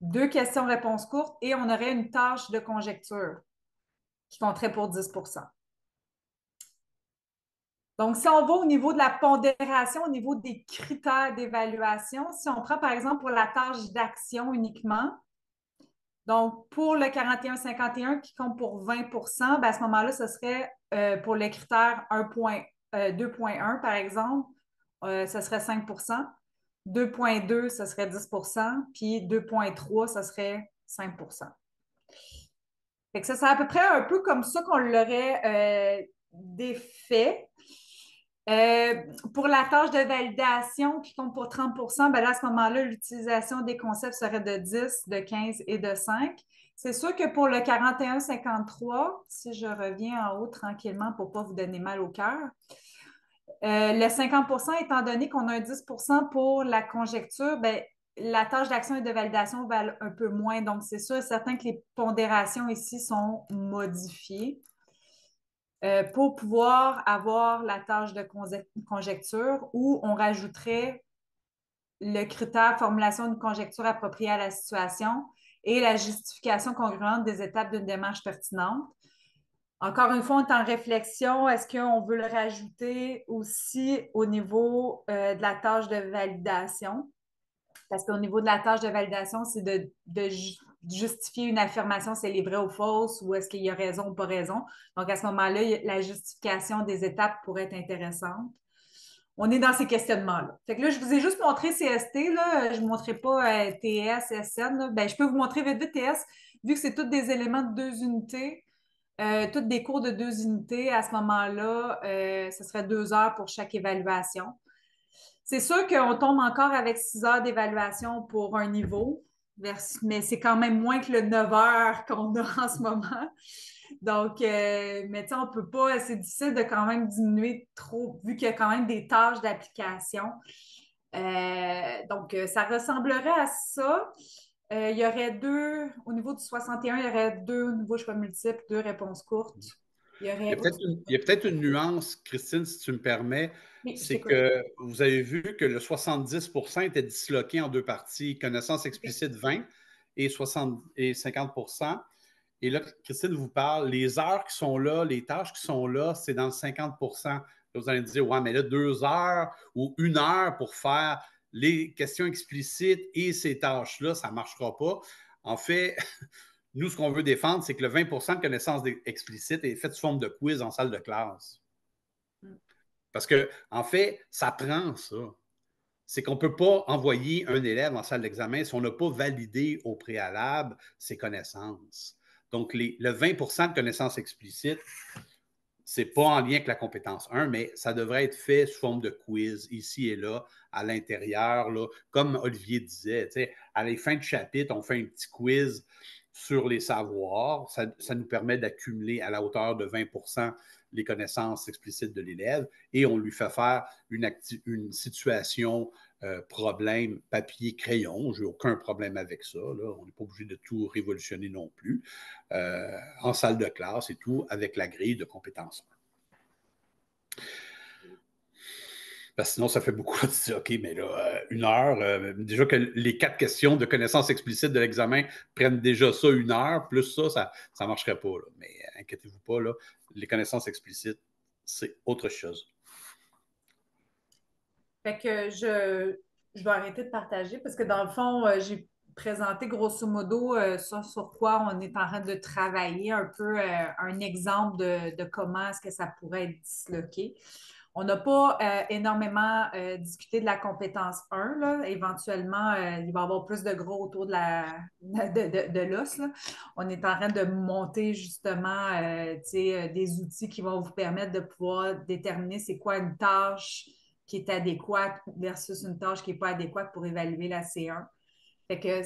deux questions réponses courtes et on aurait une tâche de conjecture qui compterait pour 10 donc, si on va au niveau de la pondération, au niveau des critères d'évaluation, si on prend par exemple pour la tâche d'action uniquement, donc pour le 41-51 qui compte pour 20 ben, à ce moment-là, ce serait euh, pour les critères 2.1 par exemple, euh, ce serait 5 2.2, ce serait 10 puis 2.3, ce serait 5 fait que ça, c'est à peu près un peu comme ça qu'on l'aurait euh, défait. Euh, pour la tâche de validation qui compte pour 30 ben à ce moment-là, l'utilisation des concepts serait de 10, de 15 et de 5. C'est sûr que pour le 41-53, si je reviens en haut tranquillement pour ne pas vous donner mal au cœur, euh, le 50 étant donné qu'on a un 10 pour la conjecture, ben, la tâche d'action et de validation valent un peu moins. Donc, c'est sûr et certain que les pondérations ici sont modifiées. Euh, pour pouvoir avoir la tâche de conjecture où on rajouterait le critère formulation d'une conjecture appropriée à la situation et la justification congruente des étapes d'une démarche pertinente. Encore une fois, on est en réflexion. Est-ce qu'on veut le rajouter aussi au niveau euh, de la tâche de validation? Parce qu'au niveau de la tâche de validation, c'est de, de, justifier une affirmation c'est elle est vraie ou fausse ou est-ce qu'il y a raison ou pas raison. Donc, à ce moment-là, la justification des étapes pourrait être intéressante. On est dans ces questionnements-là. que là, je vous ai juste montré CST, là. je ne montrais pas euh, TS, SN. Ben, je peux vous montrer vite, vite TS, vu que c'est tous des éléments de deux unités. tous euh, toutes des cours de deux unités, à ce moment-là, euh, ce serait deux heures pour chaque évaluation. C'est sûr qu'on tombe encore avec six heures d'évaluation pour un niveau mais c'est quand même moins que le 9 heures qu'on a en ce moment. Donc, euh, mais tu on peut pas, c'est difficile de quand même diminuer trop, vu qu'il y a quand même des tâches d'application. Euh, donc, euh, ça ressemblerait à ça. il y aurait deux, au niveau du 61, il y aurait deux nouveaux choix multiples, deux réponses courtes. Il y, a peut-être une, nuance, Christine, si tu me permets c'est que vous avez vu que le 70 était disloqué en deux parties, connaissance explicite 20 et, 60, et 50 Et là, Christine vous parle, les heures qui sont là, les tâches qui sont là, c'est dans le 50 vous allez me dire, ouais, mais là, deux heures ou une heure pour faire les questions explicites et ces tâches-là, ça ne marchera pas. En fait, nous, ce qu'on veut défendre, c'est que le 20 de connaissances explicite est fait sous forme de quiz en salle de classe. Parce que, en fait, ça prend ça. C'est qu'on ne peut pas envoyer un élève en salle d'examen si on n'a pas validé au préalable ses connaissances. Donc, le 20 de connaissances explicites, ce n'est pas en lien avec la compétence 1, mais ça devrait être fait sous forme de quiz ici et là, à l'intérieur. Comme Olivier disait, à la fin du chapitre, on fait un petit quiz sur les savoirs. ça nous permet d'accumuler à la hauteur de 20 les connaissances explicites de l'élève et on lui fait faire une, une situation euh, problème papier crayon. Je n'ai aucun problème avec ça. On n'est pas obligé de tout révolutionner non plus euh, en salle de classe et tout avec la grille de compétences. sinon, ça fait beaucoup. de OK, mais là, euh, une heure, déjà que les quatre questions de connaissances explicites de l'examen prennent déjà ça une heure, plus ça, ça ne marcherait pas. Mais inquiétez-vous pas, là, les connaissances explicites, c'est autre chose. Fait que je, je vais arrêter de partager parce que dans le fond, euh, j'ai présenté grosso modo euh, ça sur quoi on est en train de travailler, un peu euh, un exemple de, de comment est-ce que ça pourrait être disloqué. On n'a pas euh, énormément euh, discuté de la compétence 1. Éventuellement, euh, il va y avoir plus de gros autour de la de, l'os. On est en train de monter justement des outils qui vont vous permettre de pouvoir déterminer c'est quoi une tâche qui est adéquate versus une tâche qui n'est pas adéquate pour évaluer la C1. Fait que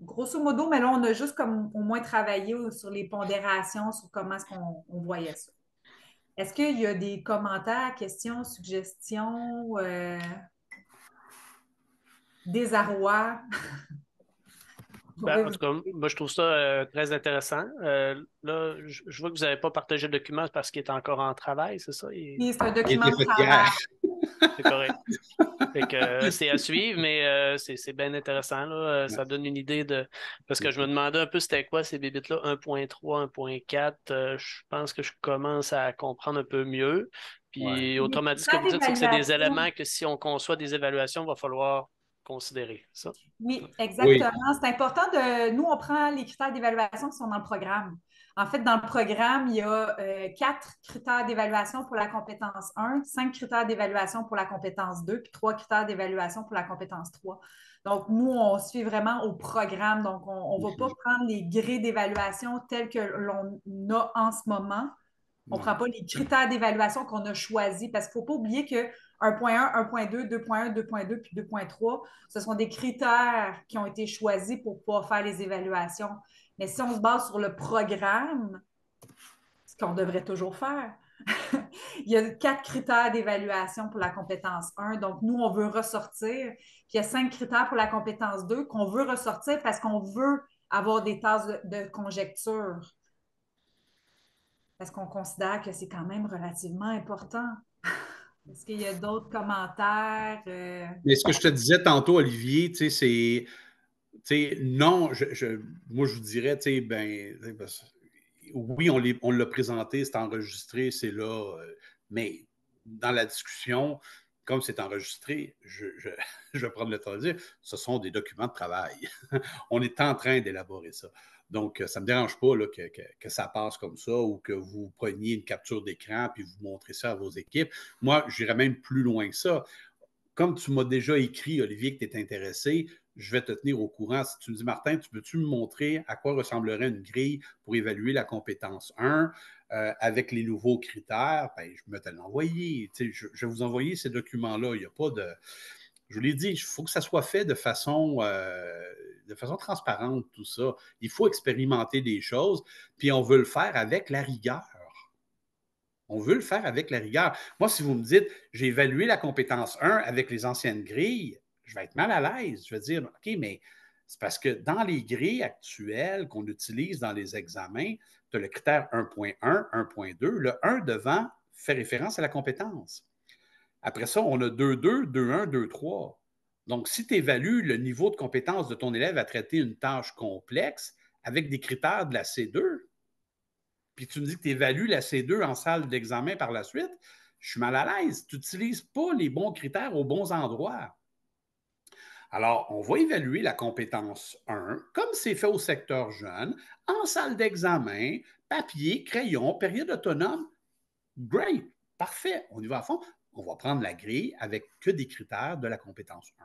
grosso modo, mais là, on a juste comme au moins travaillé sur les pondérations, sur comment est-ce qu'on voyait ça. Est-ce qu'il y a des commentaires, questions, suggestions, euh, désarroi? Ben, en tout cas, moi, je trouve ça euh, très intéressant. Euh, là, je, vois que vous n'avez pas partagé le document parce qu'il est encore en travail, c'est ça? Oui, c'est un document de travail. C'est correct. Euh, c'est à suivre, mais euh, c'est bien intéressant. Là. Euh, ça donne une idée de. Parce que je me demandais un peu c'était quoi ces bébites-là, 1.3, 1.4. je pense que je commence à comprendre un peu mieux. Puis automatiquement, que c'est que c'est des éléments que si on conçoit des évaluations, il va falloir considérer ça. Oui, exactement. C'est important de. Nous, on prend les critères d'évaluation qui sont dans le programme. En fait, dans le programme, il y a euh, quatre critères d'évaluation pour la compétence 1, cinq critères d'évaluation pour la compétence 2, puis trois critères d'évaluation pour la compétence 3. Donc, nous, on suit vraiment au programme. Donc, on ne va pas prendre les grilles d'évaluation tels que l'on a en ce moment. On ne prend pas les critères d'évaluation qu'on a choisis parce qu'il ne faut pas oublier que 1.1, 1.2, 2.1, 2.2 puis 2.3, ce sont des critères qui ont été choisis pour pouvoir faire les évaluations. Mais si on se base sur le programme, ce qu'on devrait toujours faire, il y a quatre critères d'évaluation pour la compétence 1. Donc, nous, on veut ressortir. Puis, il y a cinq critères pour la compétence 2 qu'on veut ressortir parce qu'on veut avoir des tasses de, conjecture. Parce qu'on considère que c'est quand même relativement important. Est-ce qu'il y a d'autres commentaires? Euh? Mais ce que je te disais tantôt, Olivier, tu sais c'est non, moi je vous dirais, ben, oui, on, l'a présenté, c'est enregistré, c'est là, euh, mais dans la discussion, comme c'est enregistré, je, vais prendre le temps de dire, ce sont des documents de travail. on est en train d'élaborer ça. Donc, euh, ça ne me dérange pas que, ça passe comme ça ou que vous preniez une capture d'écran puis vous montrez ça à vos équipes. Moi, j'irais même plus loin que ça. Comme tu m'as déjà écrit, Olivier, que tu es intéressé, je vais te tenir au courant. Si tu me dis, Martin, tu peux-tu me montrer à quoi ressemblerait une grille pour évaluer la compétence 1 euh, avec les nouveaux critères? Ben, je vais te l'envoyer. je, vais vous envoyer ces documents-là. Il n'y a pas de. Je vous l'ai dit, il faut que ça soit fait de façon, euh, de façon transparente, tout ça. Il faut expérimenter des choses, puis on veut le faire avec la rigueur. On veut le faire avec la rigueur. Moi, si vous me dites, j'ai évalué la compétence 1 avec les anciennes grilles, je vais être mal à l'aise. Je vais dire, OK, mais c'est parce que dans les grilles actuelles qu'on utilise dans les examens, tu as le critère 1.1, 1.2. Le 1 devant fait référence à la compétence. Après ça, on a 2.2, 2.1, 2.3. Donc, si tu évalues le niveau de compétence de ton élève à traiter une tâche complexe avec des critères de la C2, puis tu me dis que tu évalues la C2 en salle d'examen par la suite, je suis mal à l'aise. Tu n'utilises pas les bons critères aux bons endroits. Alors, on va évaluer la compétence 1, comme c'est fait au secteur jeune, en salle d'examen, papier, crayon, période autonome. Great, parfait, on y va à fond. On va prendre la grille avec que des critères de la compétence 1.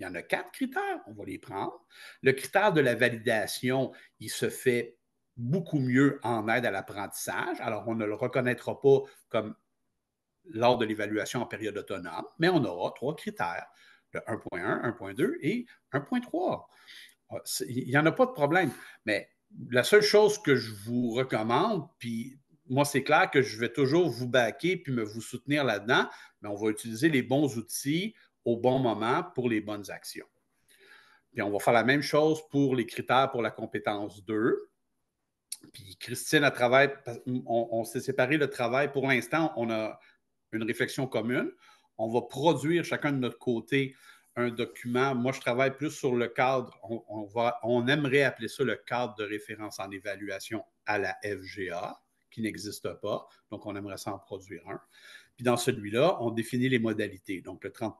Il y en a quatre critères, on va les prendre. Le critère de la validation, il se fait beaucoup mieux en aide à l'apprentissage. Alors, on ne le reconnaîtra pas comme lors de l'évaluation en période autonome, mais on aura trois critères. 1.1, 1.2 et 1.3. Ah, il n'y en a pas de problème. Mais la seule chose que je vous recommande, puis moi, c'est clair que je vais toujours vous backer puis me vous soutenir là-dedans, mais on va utiliser les bons outils au bon moment pour les bonnes actions. Puis on va faire la même chose pour les critères pour la compétence 2. Puis Christine, à travaillé, on, on s'est séparé le travail pour l'instant, on a une réflexion commune. On va produire chacun de notre côté un document. Moi, je travaille plus sur le cadre. On, on aimerait appeler ça le cadre de référence en évaluation à la FGA, qui n'existe pas. Donc, on aimerait s'en produire un. Puis dans celui-là, on définit les modalités. Donc, le 30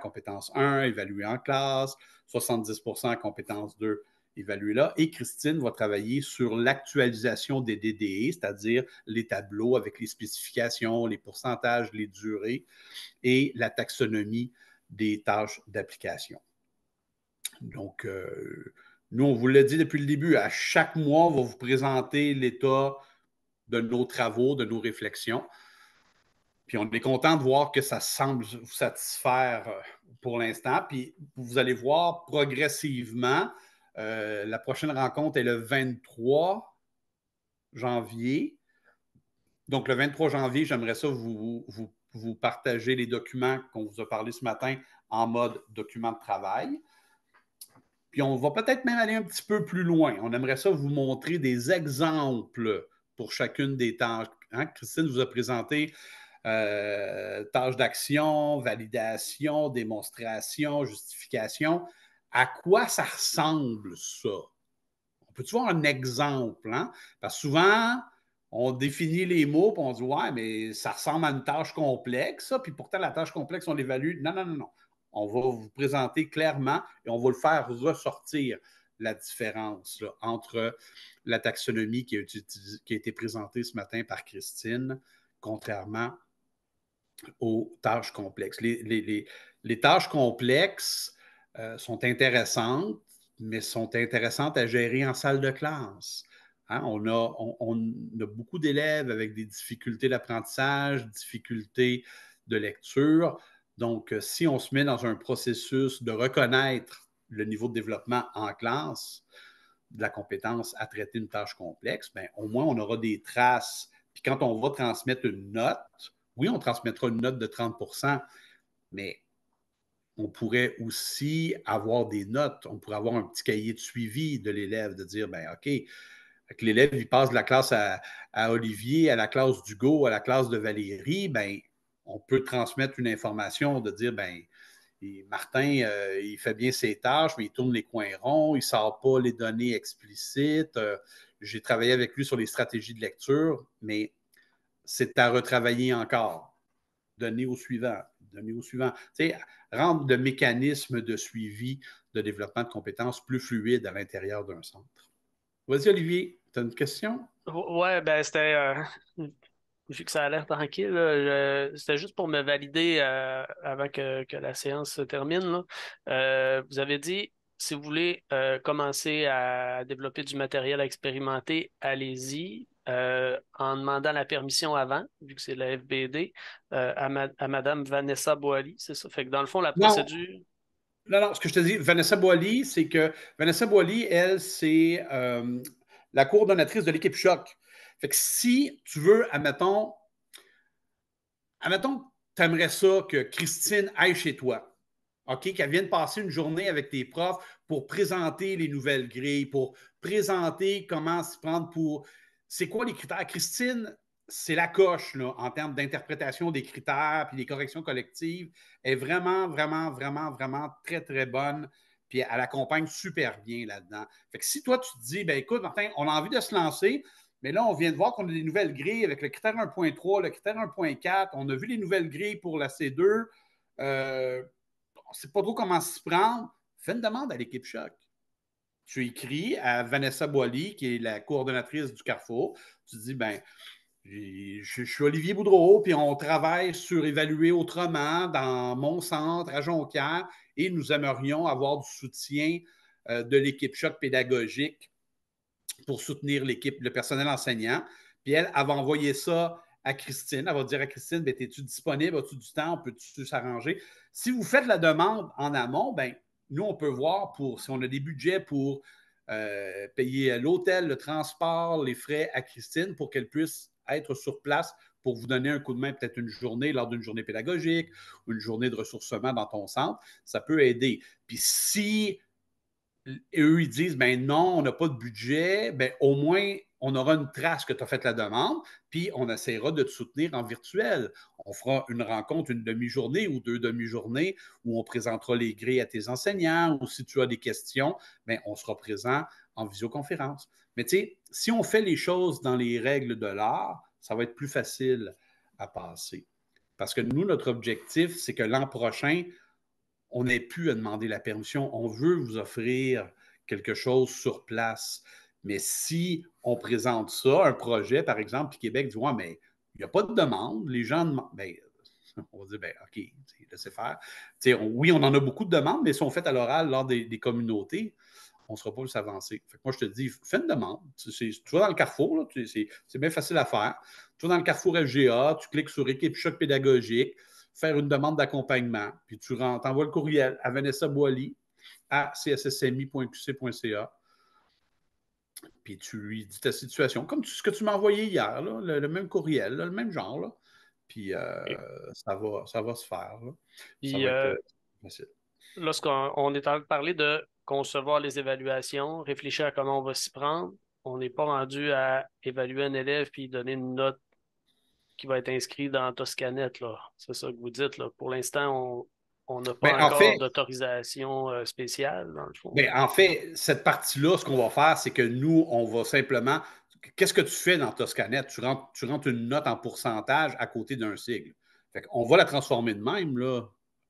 compétence 1, évalué en classe, 70 compétence 2, évaluez là Et Christine va travailler sur l'actualisation des DDE, c'est-à-dire les tableaux avec les spécifications, les pourcentages, les durées et la taxonomie des tâches d'application. Donc, euh, nous, on vous l'a dit depuis le début, à chaque mois, on va vous présenter l'état de nos travaux, de nos réflexions. Puis on est content de voir que ça semble vous satisfaire euh, pour l'instant. Puis vous allez voir progressivement, euh, la prochaine rencontre est le 23 janvier. Donc, le 23 janvier, j'aimerais ça vous, partager les documents qu'on vous a parlé ce matin en mode document de travail. Puis, on va peut-être même aller un petit peu plus loin. On aimerait ça vous montrer des exemples pour chacune des tâches. Hein, Christine vous a présenté euh, tâches d'action, validation, démonstration, justification à quoi ça ressemble ça? On peut-tu voir un exemple? Hein? Parce que souvent, on définit les mots et on dit Ouais, mais ça ressemble à une tâche complexe, ça, puis pourtant la tâche complexe, on l'évalue. Non, non, non, non. On va vous présenter clairement et on va le faire ressortir la différence entre la taxonomie qui a, été présentée ce matin par Christine, contrairement aux tâches complexes. les tâches complexes, euh, sont intéressantes, mais sont intéressantes à gérer en salle de classe. Hein, on, a, on, on, a, beaucoup d'élèves avec des difficultés d'apprentissage, difficultés de lecture. Donc, euh, si on se met dans un processus de reconnaître le niveau de développement en classe, de la compétence à traiter une tâche complexe, bien, au moins on aura des traces. Puis quand on va transmettre une note, oui, on transmettra une note de 30 mais on pourrait aussi avoir des notes, on pourrait avoir un petit cahier de suivi de l'élève, de dire, ben OK, que l'élève, il passe de la classe à, Olivier, à la classe d'Hugo, à la classe de Valérie, ben on peut transmettre une information de dire, ben Martin, euh, il fait bien ses tâches, mais il tourne les coins ronds, il ne sort pas les données explicites. Euh, j'ai travaillé avec lui sur les stratégies de lecture, mais c'est à retravailler encore. Donner au suivant, le niveau suivant. Tu sais, rendre de mécanismes de suivi de développement de compétences plus fluide à l'intérieur d'un centre. Vas-y, Olivier, tu as une question? Oui, ben c'était. je euh, vu que ça a l'air tranquille, c'était juste pour me valider euh, avant que, la séance se termine. Euh, vous avez dit si vous voulez commencer à développer du matériel à expérimenter, allez-y. Euh, en demandant la permission avant, vu que c'est la FBD, euh, à, Mme Madame Vanessa Boali, c'est ça? Fait que dans le fond, la procédure. Non, non, ce que je te dis, Vanessa Boali, c'est que Vanessa Boali, elle, c'est euh, la coordonnatrice de l'équipe Choc. Fait que si tu veux, admettons, admettons, t'aimerais ça que Christine aille chez toi. OK, qu'elle vienne passer une journée avec tes profs pour présenter les nouvelles grilles, pour présenter comment se prendre pour c'est quoi les critères? Christine, c'est la coche en termes d'interprétation des critères puis les corrections collectives. Elle est vraiment, vraiment, vraiment, vraiment très, très bonne. Puis elle accompagne super bien là-dedans. Fait que si toi, tu te dis, ben écoute, Martin, on a envie de se lancer, mais là, on vient de voir qu'on a des nouvelles grilles avec le critère 1.3, le critère 1.4. On a vu les nouvelles grilles pour la C2. Euh, on ne sait pas trop comment s'y prendre. Fais une demande à l'équipe Choc tu écris à Vanessa Boily, qui est la coordonnatrice du Carrefour. Tu dis, ben, je, suis Olivier Boudreau, puis on travaille sur évaluer autrement dans mon centre à Jonquière, et nous aimerions avoir du soutien euh, de l'équipe choc pédagogique pour soutenir l'équipe, le personnel enseignant. Puis elle, elle va envoyer ça à Christine. Elle va dire à Christine, ben, es-tu disponible? As-tu du temps? Peux-tu s'arranger? Si vous faites la demande en amont, ben, nous, on peut voir pour si on a des budgets pour euh, payer l'hôtel, le transport, les frais à Christine pour qu'elle puisse être sur place pour vous donner un coup de main, peut-être une journée lors d'une journée pédagogique ou une journée de ressourcement dans ton centre. Ça peut aider. Puis si eux, ils disent, ben non, on n'a pas de budget, ben au moins on aura une trace que tu as fait la demande, puis on essaiera de te soutenir en virtuel. On fera une rencontre, une demi-journée ou deux demi-journées où on présentera les grilles à tes enseignants ou si tu as des questions, bien, on sera présent en visioconférence. Mais tu sais, si on fait les choses dans les règles de l'art, ça va être plus facile à passer. Parce que nous, notre objectif, c'est que l'an prochain, on n'ait plus à demander la permission. On veut vous offrir quelque chose sur place. Mais si on présente ça, un projet, par exemple, puis Québec dit Ouais, mais il n'y a pas de demande, les gens demandent. Ben, on va dire, ben, OK, laissez faire. oui, on en a beaucoup de demandes, mais si on fait à l'oral lors des, communautés, on ne sera pas plus avancé. moi, je te dis, fais une demande. Tu, vas dans le carrefour, c'est bien facile à faire. Tu vas dans le carrefour FGA, tu cliques sur Équipe Choc pédagogique, faire une demande d'accompagnement, puis tu envoies le courriel à Vanessa Boily à cssmi.qc.ca puis tu lui dis ta situation, comme ce que tu m'as envoyé hier, là, le, même courriel, le même genre. Puis euh, ça, va, se faire. Euh, euh, lorsqu'on est en train de parler de concevoir les évaluations, réfléchir à comment on va s'y prendre, on n'est pas rendu à évaluer un élève puis donner une note qui va être inscrite dans Toscanette. C'est ça que vous dites. Là. Pour l'instant, on… On n'a ben, pas d'autorisation euh, spéciale, dans le fond. Ben, en fait, cette partie-là, ce qu'on va faire, c'est que nous, on va simplement. Qu'est-ce que tu fais dans Toscanette? Tu rentres, tu rentres une note en pourcentage à côté d'un sigle. Fait on va la transformer de même, là,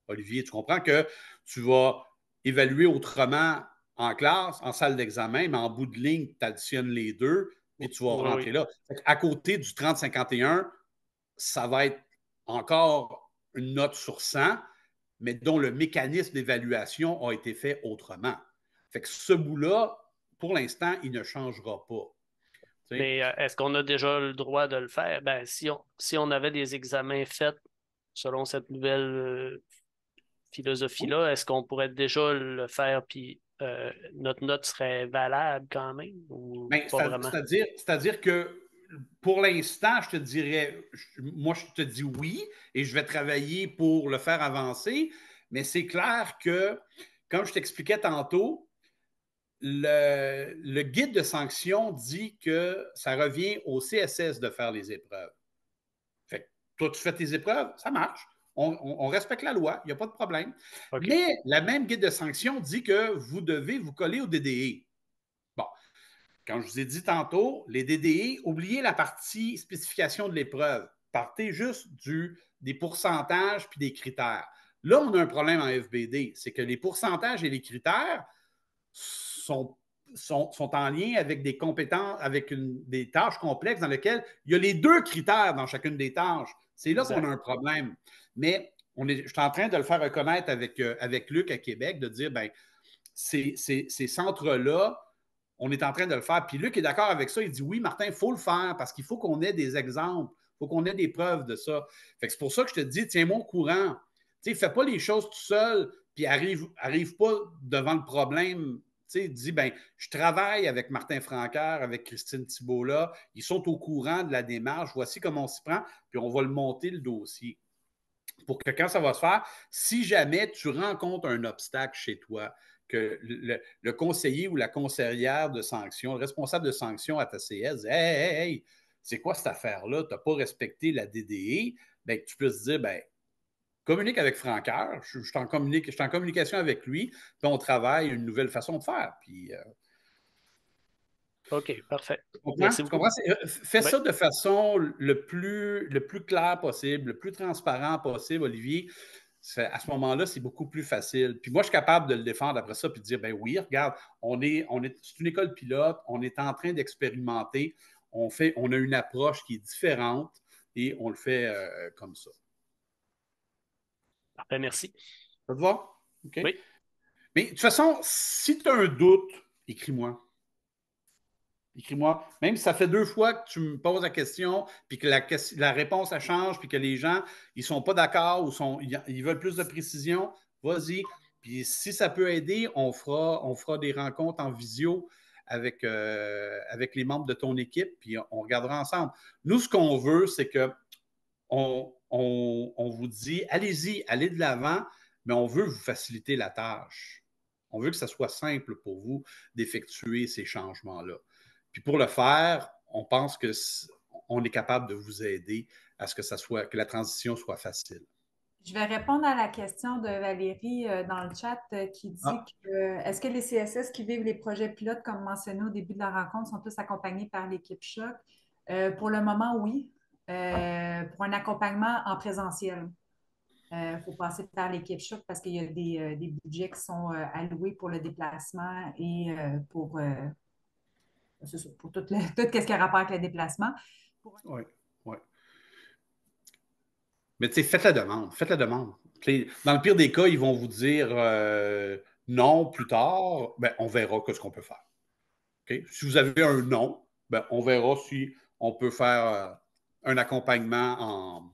Olivier. Tu comprends que tu vas évaluer autrement en classe, en salle d'examen, mais en bout de ligne, tu additionnes les deux et tu vas rentrer là. À côté du 30-51, ça va être encore une note sur 100, mais dont le mécanisme d'évaluation a été fait autrement. Fait que ce bout-là, pour l'instant, il ne changera pas. Mais euh, est-ce qu'on a déjà le droit de le faire? Ben, si, on, si on avait des examens faits selon cette nouvelle euh, philosophie-là, est-ce qu'on pourrait déjà le faire puis euh, notre note serait valable quand même? Ou ben, pas vraiment? c'est-à-dire que pour l'instant, je te dirais, moi, je te dis oui et je vais travailler pour le faire avancer. Mais c'est clair que, comme je t'expliquais tantôt, le, guide de sanction dit que ça revient au CSS de faire les épreuves. Fait toi, tu fais tes épreuves, ça marche. On, respecte la loi, il n'y a pas de problème. Mais la même guide de sanction dit que vous devez vous coller au DDE. Quand je vous ai dit tantôt, les DDI, oubliez la partie spécification de l'épreuve. Partez juste du, des pourcentages puis des critères. Là, on a un problème en FBD, c'est que les pourcentages et les critères sont, sont, en lien avec des compétences, avec des tâches complexes dans lesquelles il y a les deux critères dans chacune des tâches. C'est là qu'on a un problème. Mais on est, je suis en train de le faire reconnaître avec, euh, avec Luc à Québec, de dire, ben, ces centres-là on est en train de le faire. Puis Luc est d'accord avec ça. Il dit oui, Martin, il faut le faire parce qu'il faut qu'on ait des exemples, il faut qu'on ait des preuves de ça. Fait c'est pour ça que je te dis, tiens-moi au courant. Tu fais pas les choses tout seul, puis arrive, arrive pas devant le problème. Tu dit ben, je travaille avec Martin Francaire, avec Christine Thibault là, ils sont au courant de la démarche, voici comment on s'y prend, puis on va le monter le dossier pour que quand ça va se faire, si jamais tu rencontres un obstacle chez toi, que le, conseiller ou la conseillère de sanction, le responsable de sanction à ta CS, hey, hey, c'est quoi cette affaire-là? Tu n'as pas respecté la DDE, bien, tu peux te dire, ben, communique avec Francaire, je, je, suis en communication avec lui, puis on travaille une nouvelle façon de faire. Puis euh, OK, parfait. Merci euh, Fais ça de façon le plus, le plus clair possible, le plus transparent possible, Olivier. À ce moment-là, c'est beaucoup plus facile. Puis moi, je suis capable de le défendre après ça, puis de dire, ben oui, regarde, on est, on est, c'est une école pilote, on est en train d'expérimenter, on, on a une approche qui est différente et on le fait euh, comme ça. Parfait, merci. Ça te va? OK. Oui. Mais de toute façon, si tu as un doute, écris-moi. Écris-moi. Même si ça fait deux fois que tu me poses la question, puis que la, réponse change, puis que les gens ils sont pas d'accord ou ils, veulent plus de précision, vas-y. Puis si ça peut aider, on fera, des rencontres en visio euh, avec, les membres de ton équipe, puis on regardera ensemble. Nous, ce qu'on veut, c'est que on, on vous dit allez-y, allez de l'avant, mais on veut vous faciliter la tâche. On veut que ça soit simple pour vous d'effectuer ces changements-là. Puis pour le faire, on pense que on est capable de vous aider à ce que ça soit que la transition soit facile. Je vais répondre à la question de Valérie euh, dans le chat euh, qui dit ah. que euh, est-ce que les CSS qui vivent les projets pilotes, comme mentionné au début de la rencontre, sont tous accompagnés par l'équipe Choc? pour le moment, oui. pour un accompagnement en présentiel, il faut passer par l'équipe Choc parce qu'il y a des, budgets qui sont alloués pour le déplacement et pour ben, c'est ça, pour tout, ce qui a rapport avec le déplacement. Oui, oui. Mais tu sais, faites la demande, faites la demande. Dans le pire des cas, ils vont vous dire euh, non plus tard, ben, on verra ce qu'on peut faire. Si vous avez un non, ben, on verra si on peut faire euh, un accompagnement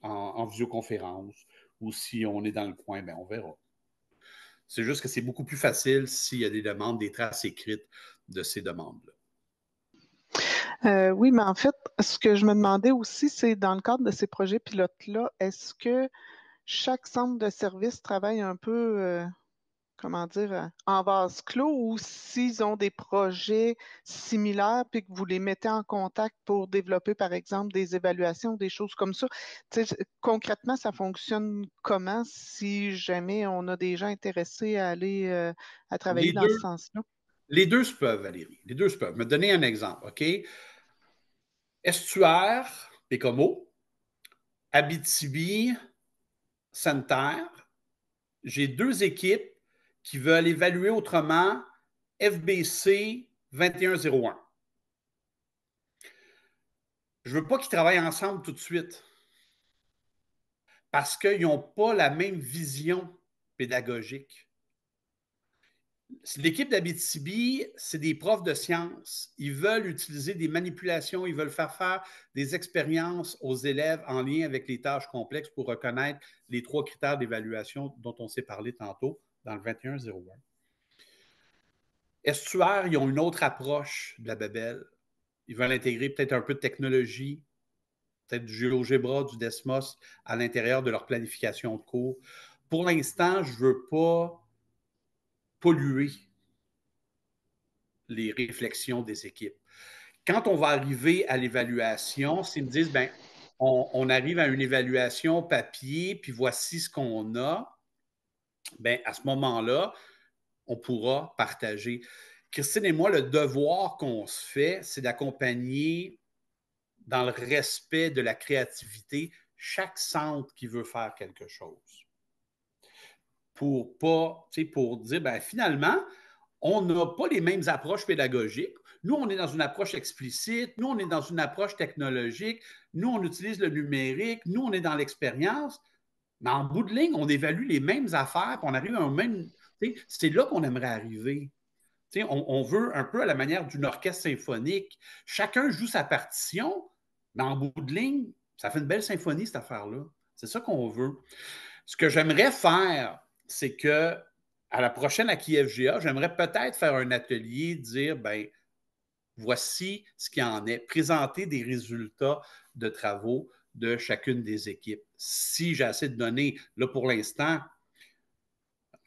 en, visioconférence ou si on est dans le coin, ben, on verra. C'est juste que c'est beaucoup plus facile s'il y a des demandes, des traces écrites de ces demandes-là. Euh, oui, mais en fait, ce que je me demandais aussi, c'est dans le cadre de ces projets pilotes-là, est-ce que chaque centre de service travaille un peu, euh, comment dire, euh, en vase clos ou s'ils ont des projets similaires puis que vous les mettez en contact pour développer, par exemple, des évaluations, des choses comme ça? concrètement, ça fonctionne comment si jamais on a des gens intéressés à aller à travailler dans ce sens-là? Les deux se peuvent, Valérie. Les deux se peuvent. Me donner un exemple, OK? Estuaire, Pécomo, Abitibi, Center. J'ai deux équipes qui veulent évaluer autrement FBC 2101. Je ne veux pas qu'ils travaillent ensemble tout de suite parce qu'ils n'ont pas la même vision pédagogique. L'équipe d'Abitibi, c'est des profs de sciences. Ils veulent utiliser des manipulations, ils veulent faire faire des expériences aux élèves en lien avec les tâches complexes pour reconnaître les trois critères d'évaluation dont on s'est parlé tantôt dans le 2101. Estuaire, ils ont une autre approche de la Babel. Ils veulent intégrer peut-être un peu de technologie, peut-être du GeoGebra, du Desmos à l'intérieur de leur planification de cours. Pour l'instant, je ne veux pas polluer les réflexions des équipes. Quand on va arriver à l'évaluation, s'ils me disent, ben, on, arrive à une évaluation papier, puis voici ce qu'on a, ben, à ce moment-là, on pourra partager. Christine et moi, le devoir qu'on se fait, c'est d'accompagner dans le respect de la créativité chaque centre qui veut faire quelque chose pour pas, pour dire, ben, finalement, on n'a pas les mêmes approches pédagogiques. Nous, on est dans une approche explicite, nous, on est dans une approche technologique, nous, on utilise le numérique, nous, on est dans l'expérience. Mais en bout de ligne, on évalue les mêmes affaires, puis on arrive à un même. C'est là qu'on aimerait arriver. On, on, veut un peu à la manière d'une orchestre symphonique. Chacun joue sa partition, mais en bout de ligne, ça fait une belle symphonie, cette affaire-là. C'est ça qu'on veut. Ce que j'aimerais faire, c'est que à la prochaine à GA, j'aimerais peut-être faire un atelier, dire ben voici ce qui en est, présenter des résultats de travaux de chacune des équipes. Si j'ai assez de données, là pour l'instant,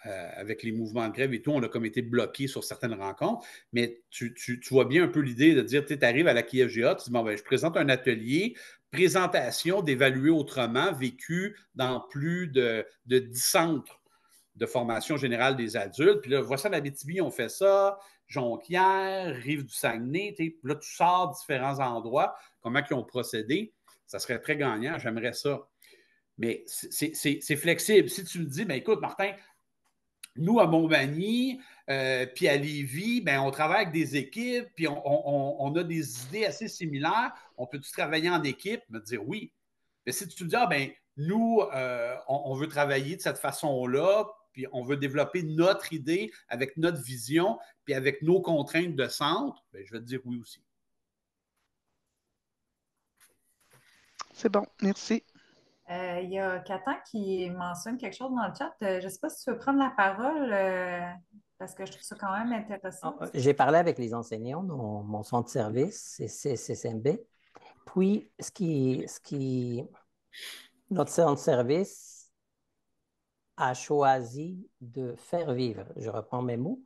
euh, avec les mouvements de grève et tout, on a comme été bloqué sur certaines rencontres, mais tu, vois bien un peu l'idée de dire, tu arrives à la GA, tu dis, bon, ben, je présente un atelier, présentation d'évaluer autrement, vécu dans plus de, de 10 centres de formation générale des adultes. Puis là, voici la Abitibi, on fait ça, Jonquière, Rive du Saguenay. Là, tu sors différents endroits, comment ils ont procédé. Ça serait très gagnant, j'aimerais ça. Mais c'est flexible. Si tu me dis, ben écoute, Martin, nous, à Montmagny, euh, puis à Lévis, ben, on travaille avec des équipes, puis on, a des idées assez similaires. On peut-tu travailler en équipe? Me dire oui. Mais si tu me dis, ah, ben, nous, euh, on, veut travailler de cette façon-là puis on veut développer notre idée avec notre vision, puis avec nos contraintes de centre, ben, je vais dire oui aussi. C'est bon, merci. Euh, il y a Katan qui mentionne quelque chose dans le chat. Euh, je ne sais pas si tu veux prendre la parole euh, parce que je trouve ça quand même intéressant. Ah, j'ai parlé avec les enseignants dans mon, centre de service, c'est Puis, ce qui, ce qui, notre centre de service, a choisi de faire vivre, je reprends mes mots,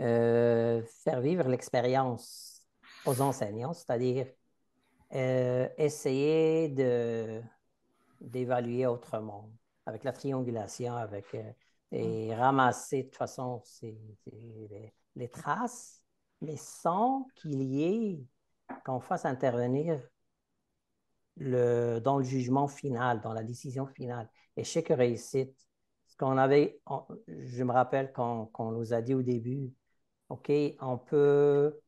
euh, faire vivre l'expérience aux enseignants, c'est-à-dire euh, essayer de, d'évaluer autrement, avec la triangulation, avec, euh, et mm. ramasser de toute façon les, traces, mais sans qu'il y ait, qu'on fasse intervenir le, dans le jugement final, dans la décision finale. Échec et réussite, qu'on avait, je me rappelle qu'on nous a dit au début, OK, on peut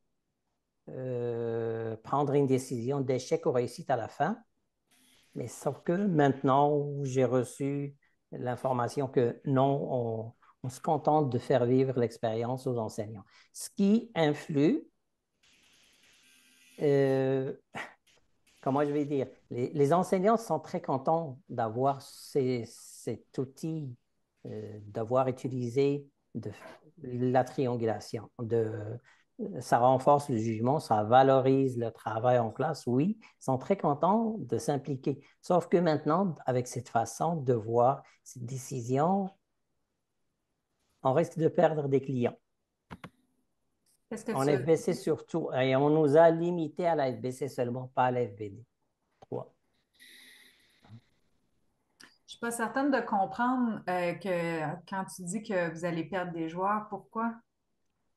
euh, prendre une décision d'échec ou réussite à la fin, mais sauf que maintenant, j'ai reçu l'information que non, on, se contente de faire vivre l'expérience aux enseignants, ce qui influe, euh, comment je vais dire, les, les enseignants sont très contents d'avoir cet outil euh, d'avoir utilisé la triangulation. ça renforce le jugement, ça valorise le travail en classe. Oui, ils sont très contents de s'impliquer. Sauf que maintenant, avec cette façon de voir cette décision, on risque de perdre des clients. Que on FBC surtout, et on nous a limité à la FBC seulement, pas à la FBD. suis pas certaine de comprendre euh, que quand tu dis que vous allez perdre des joueurs, pourquoi?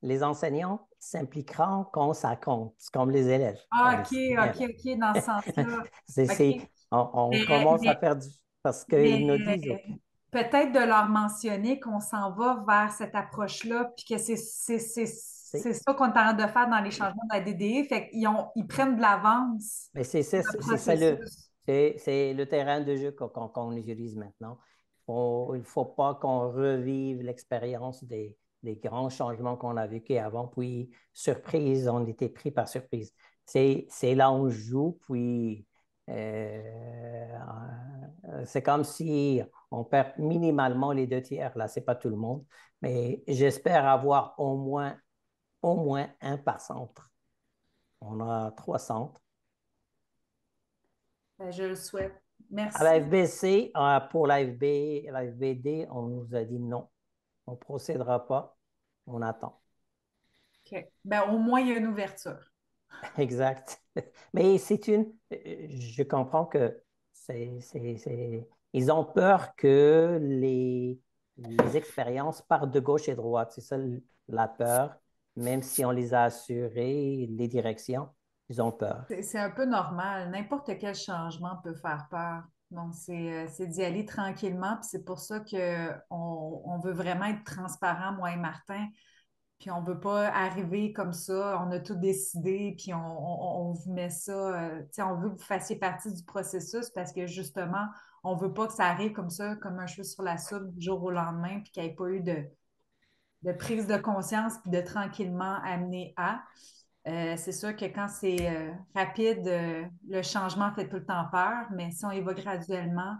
Les enseignants s'impliqueront quand ça compte, comme les élèves. Ah, OK, OK, OK, dans ce sens-là. On, commence à perdre Parce qu'ils nous disent. Euh, peut-être de leur mentionner qu'on s'en va vers cette approche-là, puis que c'est c'est ça qu'on est en train de faire dans les changements de la DDE. Fait qu'ils ils prennent de l'avance. Mais c'est ça, c'est ça le, c'est le terrain de jeu qu'on utilise maintenant. il ne faut pas qu'on revive l'expérience des, grands changements qu'on a vécu avant, puis surprise, on était pris par surprise. C'est là on joue, puis euh, euh, c'est comme si on perd minimalement les deux tiers. Là, ce n'est pas tout le monde, mais j'espère avoir au moins, au moins un par centre. On a trois centres. Ben, je le souhaite. Merci. À la FBC, euh, pour la, FBD, on nous a dit non. On ne procédera pas. On attend. OK. Ben, au moins, il y a une ouverture. Exact. Mais c'est une. Je comprends que c'est, ils ont peur que les, expériences partent de gauche et droite. C'est ça la peur, même si on les a assurées, les directions. Ils ont peur. C'est un peu normal. N'importe quel changement peut faire peur. Donc, c'est euh, d'y aller tranquillement. Puis c'est pour ça qu'on on veut vraiment être transparent, moi et Martin. Puis on ne veut pas arriver comme ça, on a tout décidé, puis on, vous met ça. Euh, on veut que vous fassiez partie du processus parce que justement, on ne veut pas que ça arrive comme ça, comme un cheveu sur la soupe du jour au lendemain, puis qu'il n'y ait pas eu de, de, prise de conscience, puis de tranquillement amener à. Euh, c'est sûr que quand c'est euh, rapide, euh, le changement fait tout le temps peur, mais si on y va graduellement,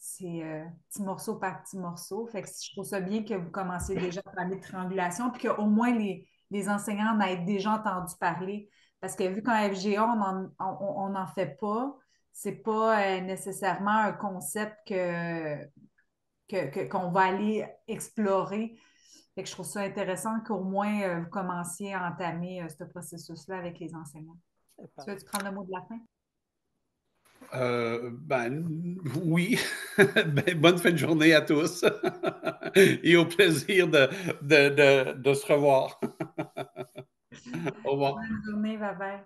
c'est petit morceau par petit morceau. Fait que je trouve ça bien que vous commenciez déjà à parler de triangulation, puis qu'au moins les, enseignants en aient déjà entendu parler. Parce que vu qu'en FGA, on n'en fait pas, ce n'est pas nécessairement un concept qu'on va aller explorer que je trouve ça intéressant qu'au moins euh, vous commenciez à entamer euh, ce processus-là avec les enseignants. Tu veux-tu prendre le mot de la fin? Euh, ben oui. Ben, bonne fin de journée à tous et au plaisir de, de, de, se revoir. au revoir. Bonne journée, bye